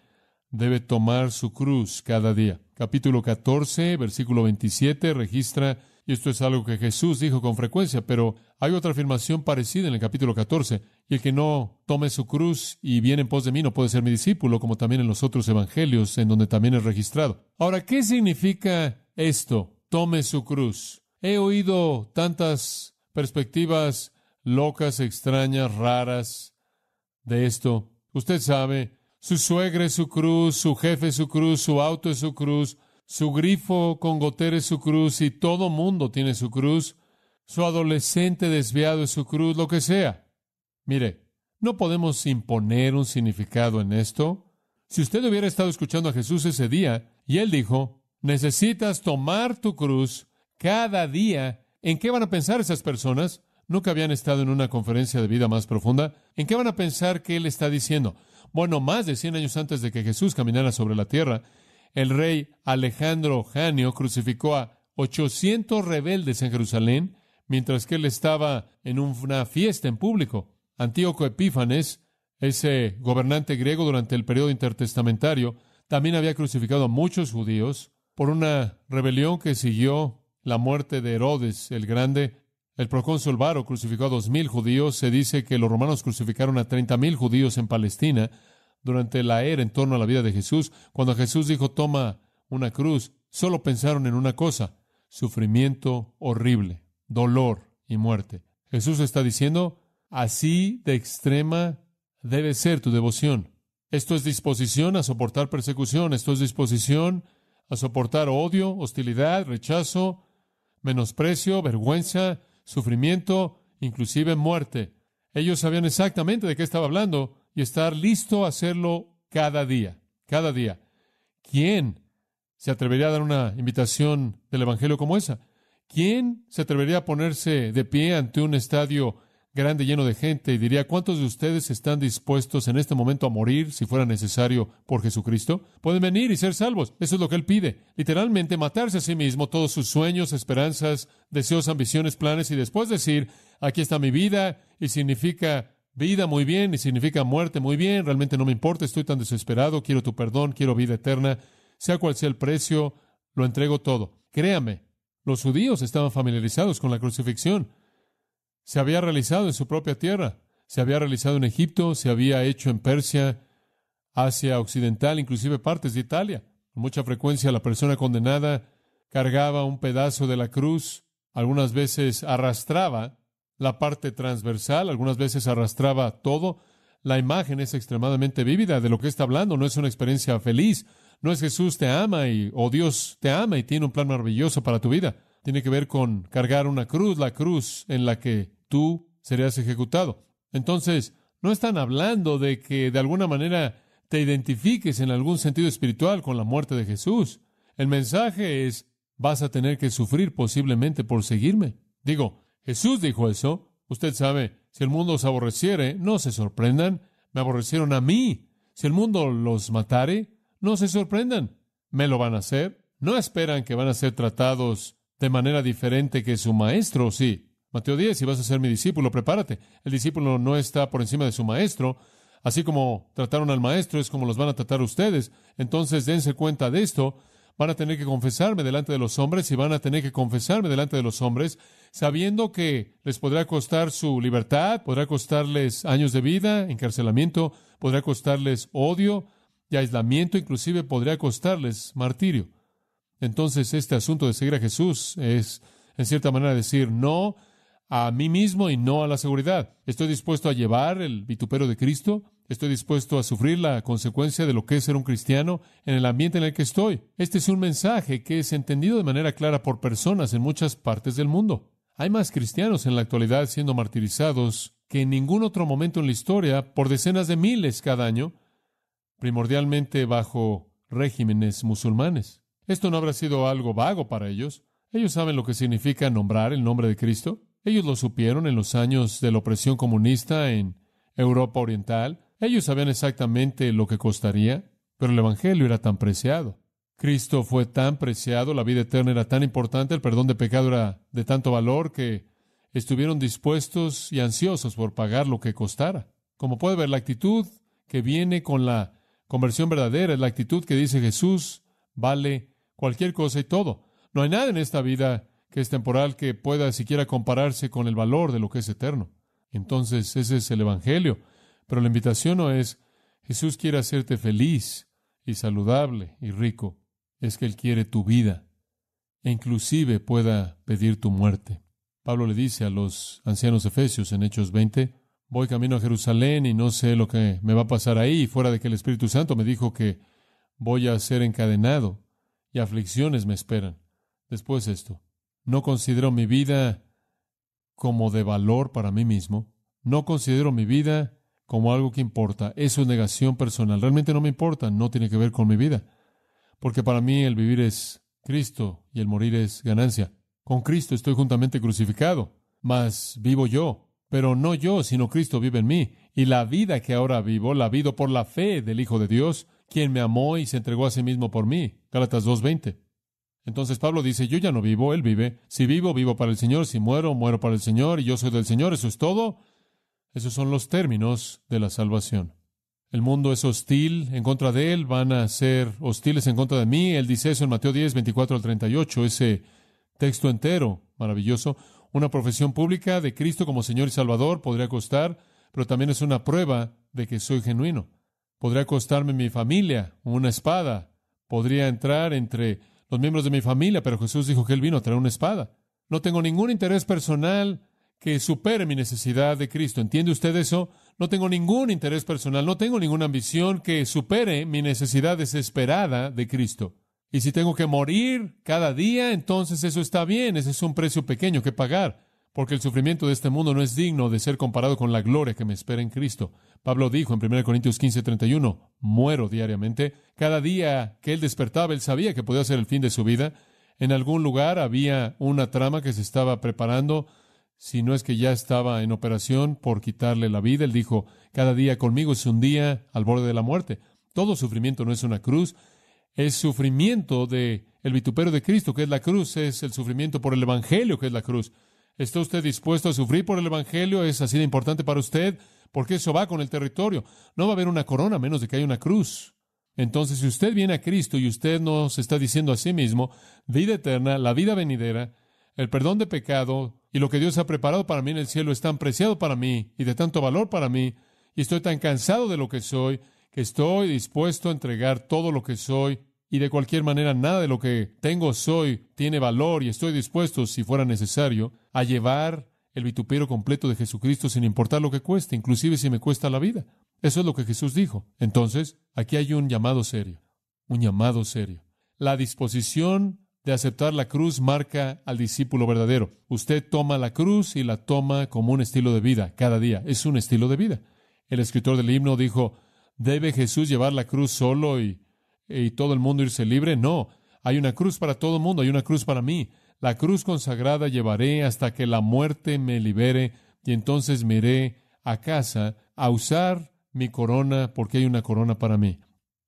debe tomar su cruz cada día. Capítulo 14, versículo 27 registra y esto es algo que Jesús dijo con frecuencia, pero hay otra afirmación parecida en el capítulo 14. Y el que no tome su cruz y viene en pos de mí no puede ser mi discípulo, como también en los otros evangelios, en donde también es registrado. Ahora, ¿qué significa esto? Tome su cruz. He oído tantas perspectivas locas, extrañas, raras de esto. Usted sabe, su suegra es su cruz, su jefe es su cruz, su auto es su cruz, su grifo con gotera es su cruz y todo mundo tiene su cruz. Su adolescente desviado es su cruz, lo que sea. Mire, no podemos imponer un significado en esto. Si usted hubiera estado escuchando a Jesús ese día y él dijo, necesitas tomar tu cruz cada día, ¿en qué van a pensar esas personas? Nunca habían estado en una conferencia de vida más profunda. ¿En qué van a pensar que él está diciendo? Bueno, más de 100 años antes de que Jesús caminara sobre la tierra, el rey Alejandro Janio crucificó a 800 rebeldes en Jerusalén, mientras que él estaba en una fiesta en público. Antíoco Epífanes, ese gobernante griego durante el periodo intertestamentario, también había crucificado a muchos judíos por una rebelión que siguió la muerte de Herodes el Grande. El procónsul Varo crucificó a dos mil judíos. Se dice que los romanos crucificaron a treinta mil judíos en Palestina durante la era en torno a la vida de Jesús. Cuando Jesús dijo, toma una cruz, solo pensaron en una cosa, sufrimiento horrible, dolor y muerte. Jesús está diciendo, así de extrema debe ser tu devoción. Esto es disposición a soportar persecución, esto es disposición a soportar odio, hostilidad, rechazo, menosprecio, vergüenza, sufrimiento, inclusive muerte. Ellos sabían exactamente de qué estaba hablando y estar listo a hacerlo cada día, cada día. ¿Quién se atrevería a dar una invitación del Evangelio como esa? ¿Quién se atrevería a ponerse de pie ante un estadio grande lleno de gente y diría, ¿cuántos de ustedes están dispuestos en este momento a morir si fuera necesario por Jesucristo? Pueden venir y ser salvos. Eso es lo que él pide. Literalmente matarse a sí mismo, todos sus sueños, esperanzas, deseos, ambiciones, planes y después decir, aquí está mi vida y significa vida, muy bien, y significa muerte, muy bien, realmente no me importa, estoy tan desesperado, quiero tu perdón, quiero vida eterna, sea cual sea el precio, lo entrego todo. Créame, los judíos estaban familiarizados con la crucifixión. Se había realizado en su propia tierra, se había realizado en Egipto, se había hecho en Persia, Asia Occidental, inclusive partes de Italia. Con mucha frecuencia la persona condenada cargaba un pedazo de la cruz, algunas veces arrastraba la parte transversal, algunas veces arrastraba todo. La imagen es extremadamente vívida de lo que está hablando, no es una experiencia feliz, no es Jesús te ama y o Dios te ama y tiene un plan maravilloso para tu vida. Tiene que ver con cargar una cruz, la cruz en la que tú serías ejecutado. Entonces, no están hablando de que de alguna manera te identifiques en algún sentido espiritual con la muerte de Jesús. El mensaje es vas a tener que sufrir posiblemente por seguirme. Digo, Jesús dijo eso. Usted sabe, si el mundo os aborreciere, no se sorprendan, me aborrecieron a mí. Si el mundo los matare, no se sorprendan, me lo van a hacer. No esperan que van a ser tratados de manera diferente que su maestro, sí. Mateo 10, si vas a ser mi discípulo, prepárate. El discípulo no está por encima de su maestro. Así como trataron al maestro, es como los van a tratar ustedes. Entonces dense cuenta de esto. Van a tener que confesarme delante de los hombres y van a tener que confesarme delante de los hombres, sabiendo que les podrá costar su libertad, podrá costarles años de vida, encarcelamiento, podrá costarles odio y aislamiento, inclusive podría costarles martirio. Entonces este asunto de seguir a Jesús es, en cierta manera, decir no a mí mismo y no a la seguridad. Estoy dispuesto a llevar el vitupero de Cristo. Estoy dispuesto a sufrir la consecuencia de lo que es ser un cristiano en el ambiente en el que estoy. Este es un mensaje que es entendido de manera clara por personas en muchas partes del mundo. Hay más cristianos en la actualidad siendo martirizados que en ningún otro momento en la historia por decenas de miles cada año, primordialmente bajo regímenes musulmanes. Esto no habrá sido algo vago para ellos. Ellos saben lo que significa nombrar el nombre de Cristo. Ellos lo supieron en los años de la opresión comunista en Europa Oriental. Ellos sabían exactamente lo que costaría, pero el Evangelio era tan preciado. Cristo fue tan preciado, la vida eterna era tan importante, el perdón de pecado era de tanto valor que estuvieron dispuestos y ansiosos por pagar lo que costara. Como puede ver, la actitud que viene con la conversión verdadera es la actitud que dice Jesús vale cualquier cosa y todo. No hay nada en esta vida que es temporal que pueda siquiera compararse con el valor de lo que es eterno. Entonces, ese es el Evangelio. Pero la invitación no es, Jesús quiere hacerte feliz y saludable y rico. Es que Él quiere tu vida e inclusive pueda pedir tu muerte. Pablo le dice a los ancianos efesios en Hechos 20, voy camino a Jerusalén y no sé lo que me va a pasar ahí, fuera de que el Espíritu Santo me dijo que voy a ser encadenado y aflicciones me esperan. Después esto, no considero mi vida como de valor para mí mismo. No considero mi vida como algo que importa. Es una negación personal. Realmente no me importa, no tiene que ver con mi vida. Porque para mí el vivir es Cristo y el morir es ganancia. Con Cristo estoy juntamente crucificado, mas vivo yo, pero no yo, sino Cristo vive en mí. Y la vida que ahora vivo, la vivo por la fe del Hijo de Dios, quien me amó y se entregó a sí mismo por mí. Gálatas 2.20. Entonces Pablo dice, yo ya no vivo, él vive. Si vivo, vivo para el Señor, si muero, muero para el Señor, y yo soy del Señor, eso es todo. Esos son los términos de la salvación. El mundo es hostil en contra de él, van a ser hostiles en contra de mí. Él dice eso en Mateo 10, 24 al 38, ese texto entero, maravilloso. Una profesión pública de Cristo como Señor y Salvador podría costar, pero también es una prueba de que soy genuino. Podría costarme mi familia, una espada, podría entrar entre los miembros de mi familia, pero Jesús dijo que Él vino a traer una espada. No tengo ningún interés personal que supere mi necesidad de Cristo. ¿Entiende usted eso? No tengo ningún interés personal, no tengo ninguna ambición que supere mi necesidad desesperada de Cristo. Y si tengo que morir cada día, entonces eso está bien, ese es un precio pequeño que pagar porque el sufrimiento de este mundo no es digno de ser comparado con la gloria que me espera en Cristo. Pablo dijo en 1 Corintios 15, 31, muero diariamente. Cada día que él despertaba, él sabía que podía ser el fin de su vida. En algún lugar había una trama que se estaba preparando, si no es que ya estaba en operación por quitarle la vida. Él dijo, cada día conmigo es un día al borde de la muerte. Todo sufrimiento no es una cruz, es sufrimiento de el vitupero de Cristo, que es la cruz, es el sufrimiento por el evangelio, que es la cruz. ¿Está usted dispuesto a sufrir por el Evangelio? ¿Es así de importante para usted? Porque eso va con el territorio. No va a haber una corona a menos de que haya una cruz. Entonces, si usted viene a Cristo y usted nos está diciendo a sí mismo, vida eterna, la vida venidera, el perdón de pecado y lo que Dios ha preparado para mí en el cielo es tan preciado para mí y de tanto valor para mí, y estoy tan cansado de lo que soy, que estoy dispuesto a entregar todo lo que soy y de cualquier manera nada de lo que tengo soy tiene valor y estoy dispuesto, si fuera necesario, a llevar el vitupero completo de Jesucristo sin importar lo que cueste, inclusive si me cuesta la vida. Eso es lo que Jesús dijo. Entonces, aquí hay un llamado serio, un llamado serio. La disposición de aceptar la cruz marca al discípulo verdadero. Usted toma la cruz y la toma como un estilo de vida cada día. Es un estilo de vida. El escritor del himno dijo, ¿debe Jesús llevar la cruz solo y y todo el mundo irse libre. No, hay una cruz para todo el mundo, hay una cruz para mí. La cruz consagrada llevaré hasta que la muerte me libere y entonces me iré a casa a usar mi corona porque hay una corona para mí.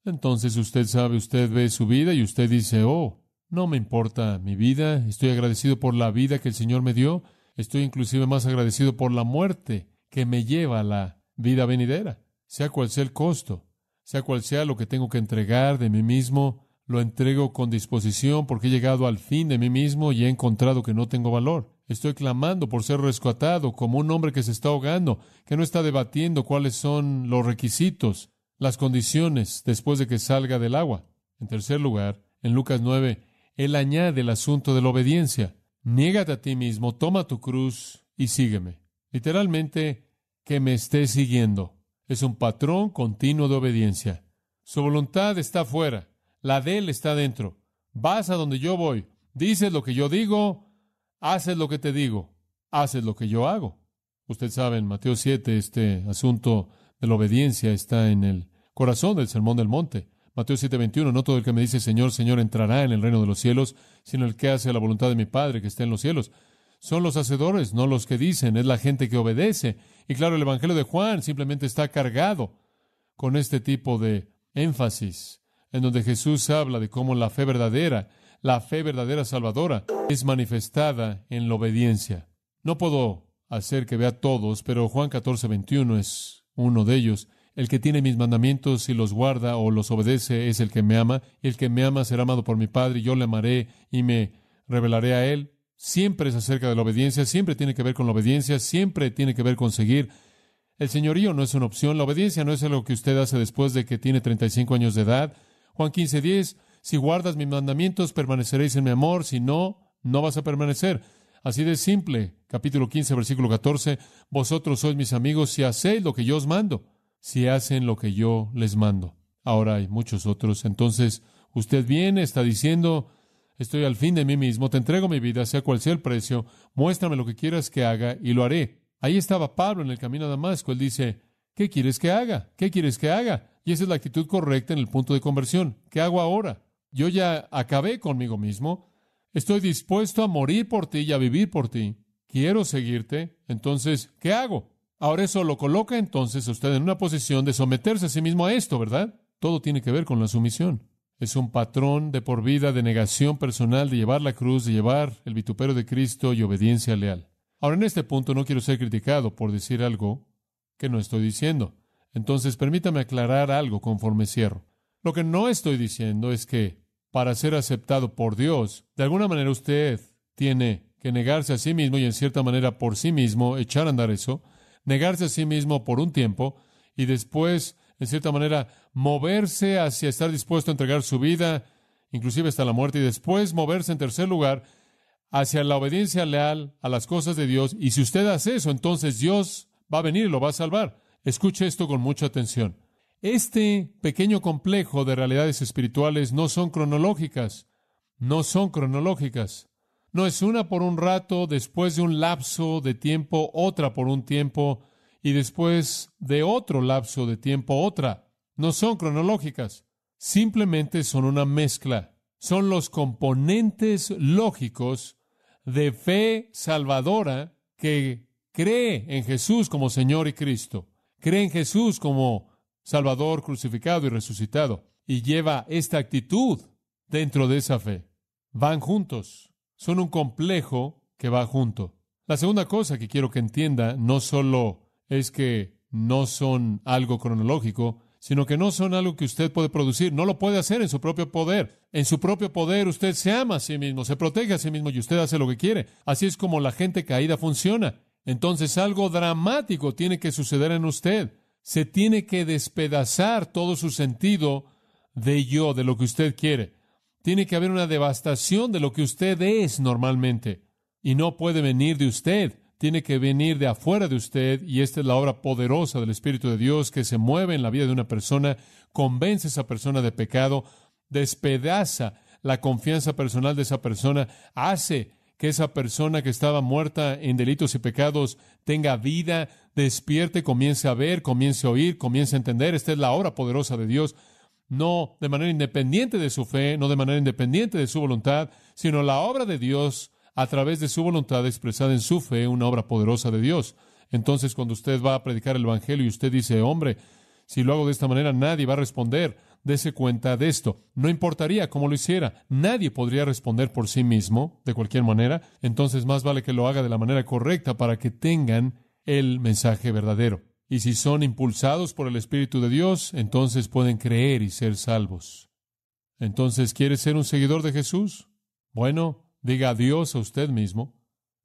Entonces usted sabe, usted ve su vida y usted dice, oh, no me importa mi vida, estoy agradecido por la vida que el Señor me dio, estoy inclusive más agradecido por la muerte que me lleva a la vida venidera, sea cual sea el costo sea cual sea lo que tengo que entregar de mí mismo, lo entrego con disposición porque he llegado al fin de mí mismo y he encontrado que no tengo valor. Estoy clamando por ser rescatado como un hombre que se está ahogando, que no está debatiendo cuáles son los requisitos, las condiciones después de que salga del agua. En tercer lugar, en Lucas 9, él añade el asunto de la obediencia. Niégate a ti mismo, toma tu cruz y sígueme. Literalmente, que me estés siguiendo es un patrón continuo de obediencia. Su voluntad está fuera, la de Él está dentro. Vas a donde yo voy, dices lo que yo digo, haces lo que te digo, haces lo que yo hago. Usted sabe, en Mateo 7, este asunto de la obediencia está en el corazón del Sermón del Monte. Mateo 7:21, no todo el que me dice Señor, Señor entrará en el reino de los cielos, sino el que hace la voluntad de mi Padre que está en los cielos. Son los hacedores, no los que dicen, es la gente que obedece. Y claro, el Evangelio de Juan simplemente está cargado con este tipo de énfasis, en donde Jesús habla de cómo la fe verdadera, la fe verdadera salvadora, es manifestada en la obediencia. No puedo hacer que vea todos, pero Juan 14, 21 es uno de ellos. El que tiene mis mandamientos y los guarda o los obedece es el que me ama, y el que me ama será amado por mi Padre, y yo le amaré y me revelaré a él siempre es acerca de la obediencia, siempre tiene que ver con la obediencia, siempre tiene que ver con seguir. El señorío no es una opción, la obediencia no es algo que usted hace después de que tiene 35 años de edad. Juan 15, 10, si guardas mis mandamientos, permaneceréis en mi amor, si no, no vas a permanecer. Así de simple, capítulo 15, versículo 14, vosotros sois mis amigos si hacéis lo que yo os mando, si hacen lo que yo les mando. Ahora hay muchos otros. Entonces, usted viene, está diciendo, Estoy al fin de mí mismo, te entrego mi vida, sea cual sea el precio, muéstrame lo que quieras que haga y lo haré. Ahí estaba Pablo en el camino a Damasco. Él dice, ¿qué quieres que haga? ¿Qué quieres que haga? Y esa es la actitud correcta en el punto de conversión. ¿Qué hago ahora? Yo ya acabé conmigo mismo. Estoy dispuesto a morir por ti y a vivir por ti. Quiero seguirte. Entonces, ¿qué hago? Ahora eso lo coloca entonces usted en una posición de someterse a sí mismo a esto, ¿verdad? Todo tiene que ver con la sumisión. Es un patrón de por vida de negación personal, de llevar la cruz, de llevar el vitupero de Cristo y obediencia leal. Ahora, en este punto no quiero ser criticado por decir algo que no estoy diciendo. Entonces, permítame aclarar algo conforme cierro. Lo que no estoy diciendo es que, para ser aceptado por Dios, de alguna manera usted tiene que negarse a sí mismo y en cierta manera por sí mismo echar a andar eso, negarse a sí mismo por un tiempo y después en cierta manera, moverse hacia estar dispuesto a entregar su vida, inclusive hasta la muerte, y después moverse en tercer lugar hacia la obediencia leal a las cosas de Dios. Y si usted hace eso, entonces Dios va a venir y lo va a salvar. Escuche esto con mucha atención. Este pequeño complejo de realidades espirituales no son cronológicas, no son cronológicas. No es una por un rato, después de un lapso de tiempo, otra por un tiempo, y después de otro lapso de tiempo otra. No son cronológicas, simplemente son una mezcla. Son los componentes lógicos de fe salvadora que cree en Jesús como Señor y Cristo, cree en Jesús como Salvador crucificado y resucitado, y lleva esta actitud dentro de esa fe. Van juntos, son un complejo que va junto. La segunda cosa que quiero que entienda no solo es que no son algo cronológico, sino que no son algo que usted puede producir, no lo puede hacer en su propio poder. En su propio poder usted se ama a sí mismo, se protege a sí mismo y usted hace lo que quiere. Así es como la gente caída funciona. Entonces algo dramático tiene que suceder en usted. Se tiene que despedazar todo su sentido de yo, de lo que usted quiere. Tiene que haber una devastación de lo que usted es normalmente. Y no puede venir de usted tiene que venir de afuera de usted y esta es la obra poderosa del Espíritu de Dios que se mueve en la vida de una persona, convence a esa persona de pecado, despedaza la confianza personal de esa persona, hace que esa persona que estaba muerta en delitos y pecados tenga vida, despierte, comience a ver, comience a oír, comience a entender. Esta es la obra poderosa de Dios, no de manera independiente de su fe, no de manera independiente de su voluntad, sino la obra de Dios a través de su voluntad expresada en su fe una obra poderosa de Dios. Entonces, cuando usted va a predicar el Evangelio y usted dice, hombre, si lo hago de esta manera, nadie va a responder. Dese cuenta de esto. No importaría cómo lo hiciera. Nadie podría responder por sí mismo, de cualquier manera. Entonces, más vale que lo haga de la manera correcta para que tengan el mensaje verdadero. Y si son impulsados por el Espíritu de Dios, entonces pueden creer y ser salvos. Entonces, ¿quiere ser un seguidor de Jesús? Bueno, Diga adiós a usted mismo,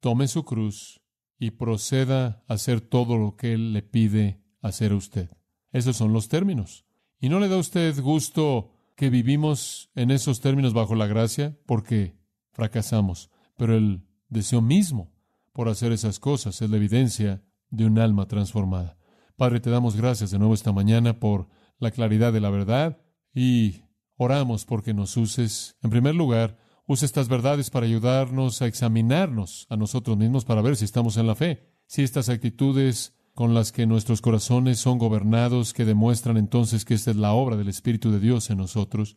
tome su cruz y proceda a hacer todo lo que Él le pide hacer a usted. Esos son los términos. ¿Y no le da a usted gusto que vivimos en esos términos bajo la gracia? Porque fracasamos. Pero el deseo mismo por hacer esas cosas es la evidencia de un alma transformada. Padre, te damos gracias de nuevo esta mañana por la claridad de la verdad y oramos porque nos uses, en primer lugar, usa estas verdades para ayudarnos a examinarnos a nosotros mismos para ver si estamos en la fe. Si estas actitudes con las que nuestros corazones son gobernados, que demuestran entonces que esta es la obra del Espíritu de Dios en nosotros,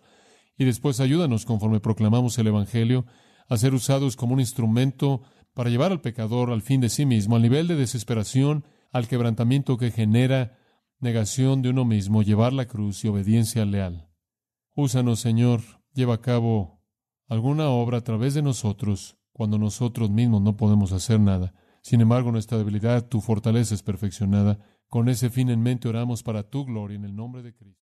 y después ayúdanos conforme proclamamos el Evangelio a ser usados como un instrumento para llevar al pecador al fin de sí mismo, al nivel de desesperación, al quebrantamiento que genera negación de uno mismo, llevar la cruz y obediencia leal. Úsanos, Señor, lleva a cabo alguna obra a través de nosotros cuando nosotros mismos no podemos hacer nada. Sin embargo, nuestra debilidad, tu fortaleza es perfeccionada. Con ese fin en mente oramos para tu gloria en el nombre de Cristo.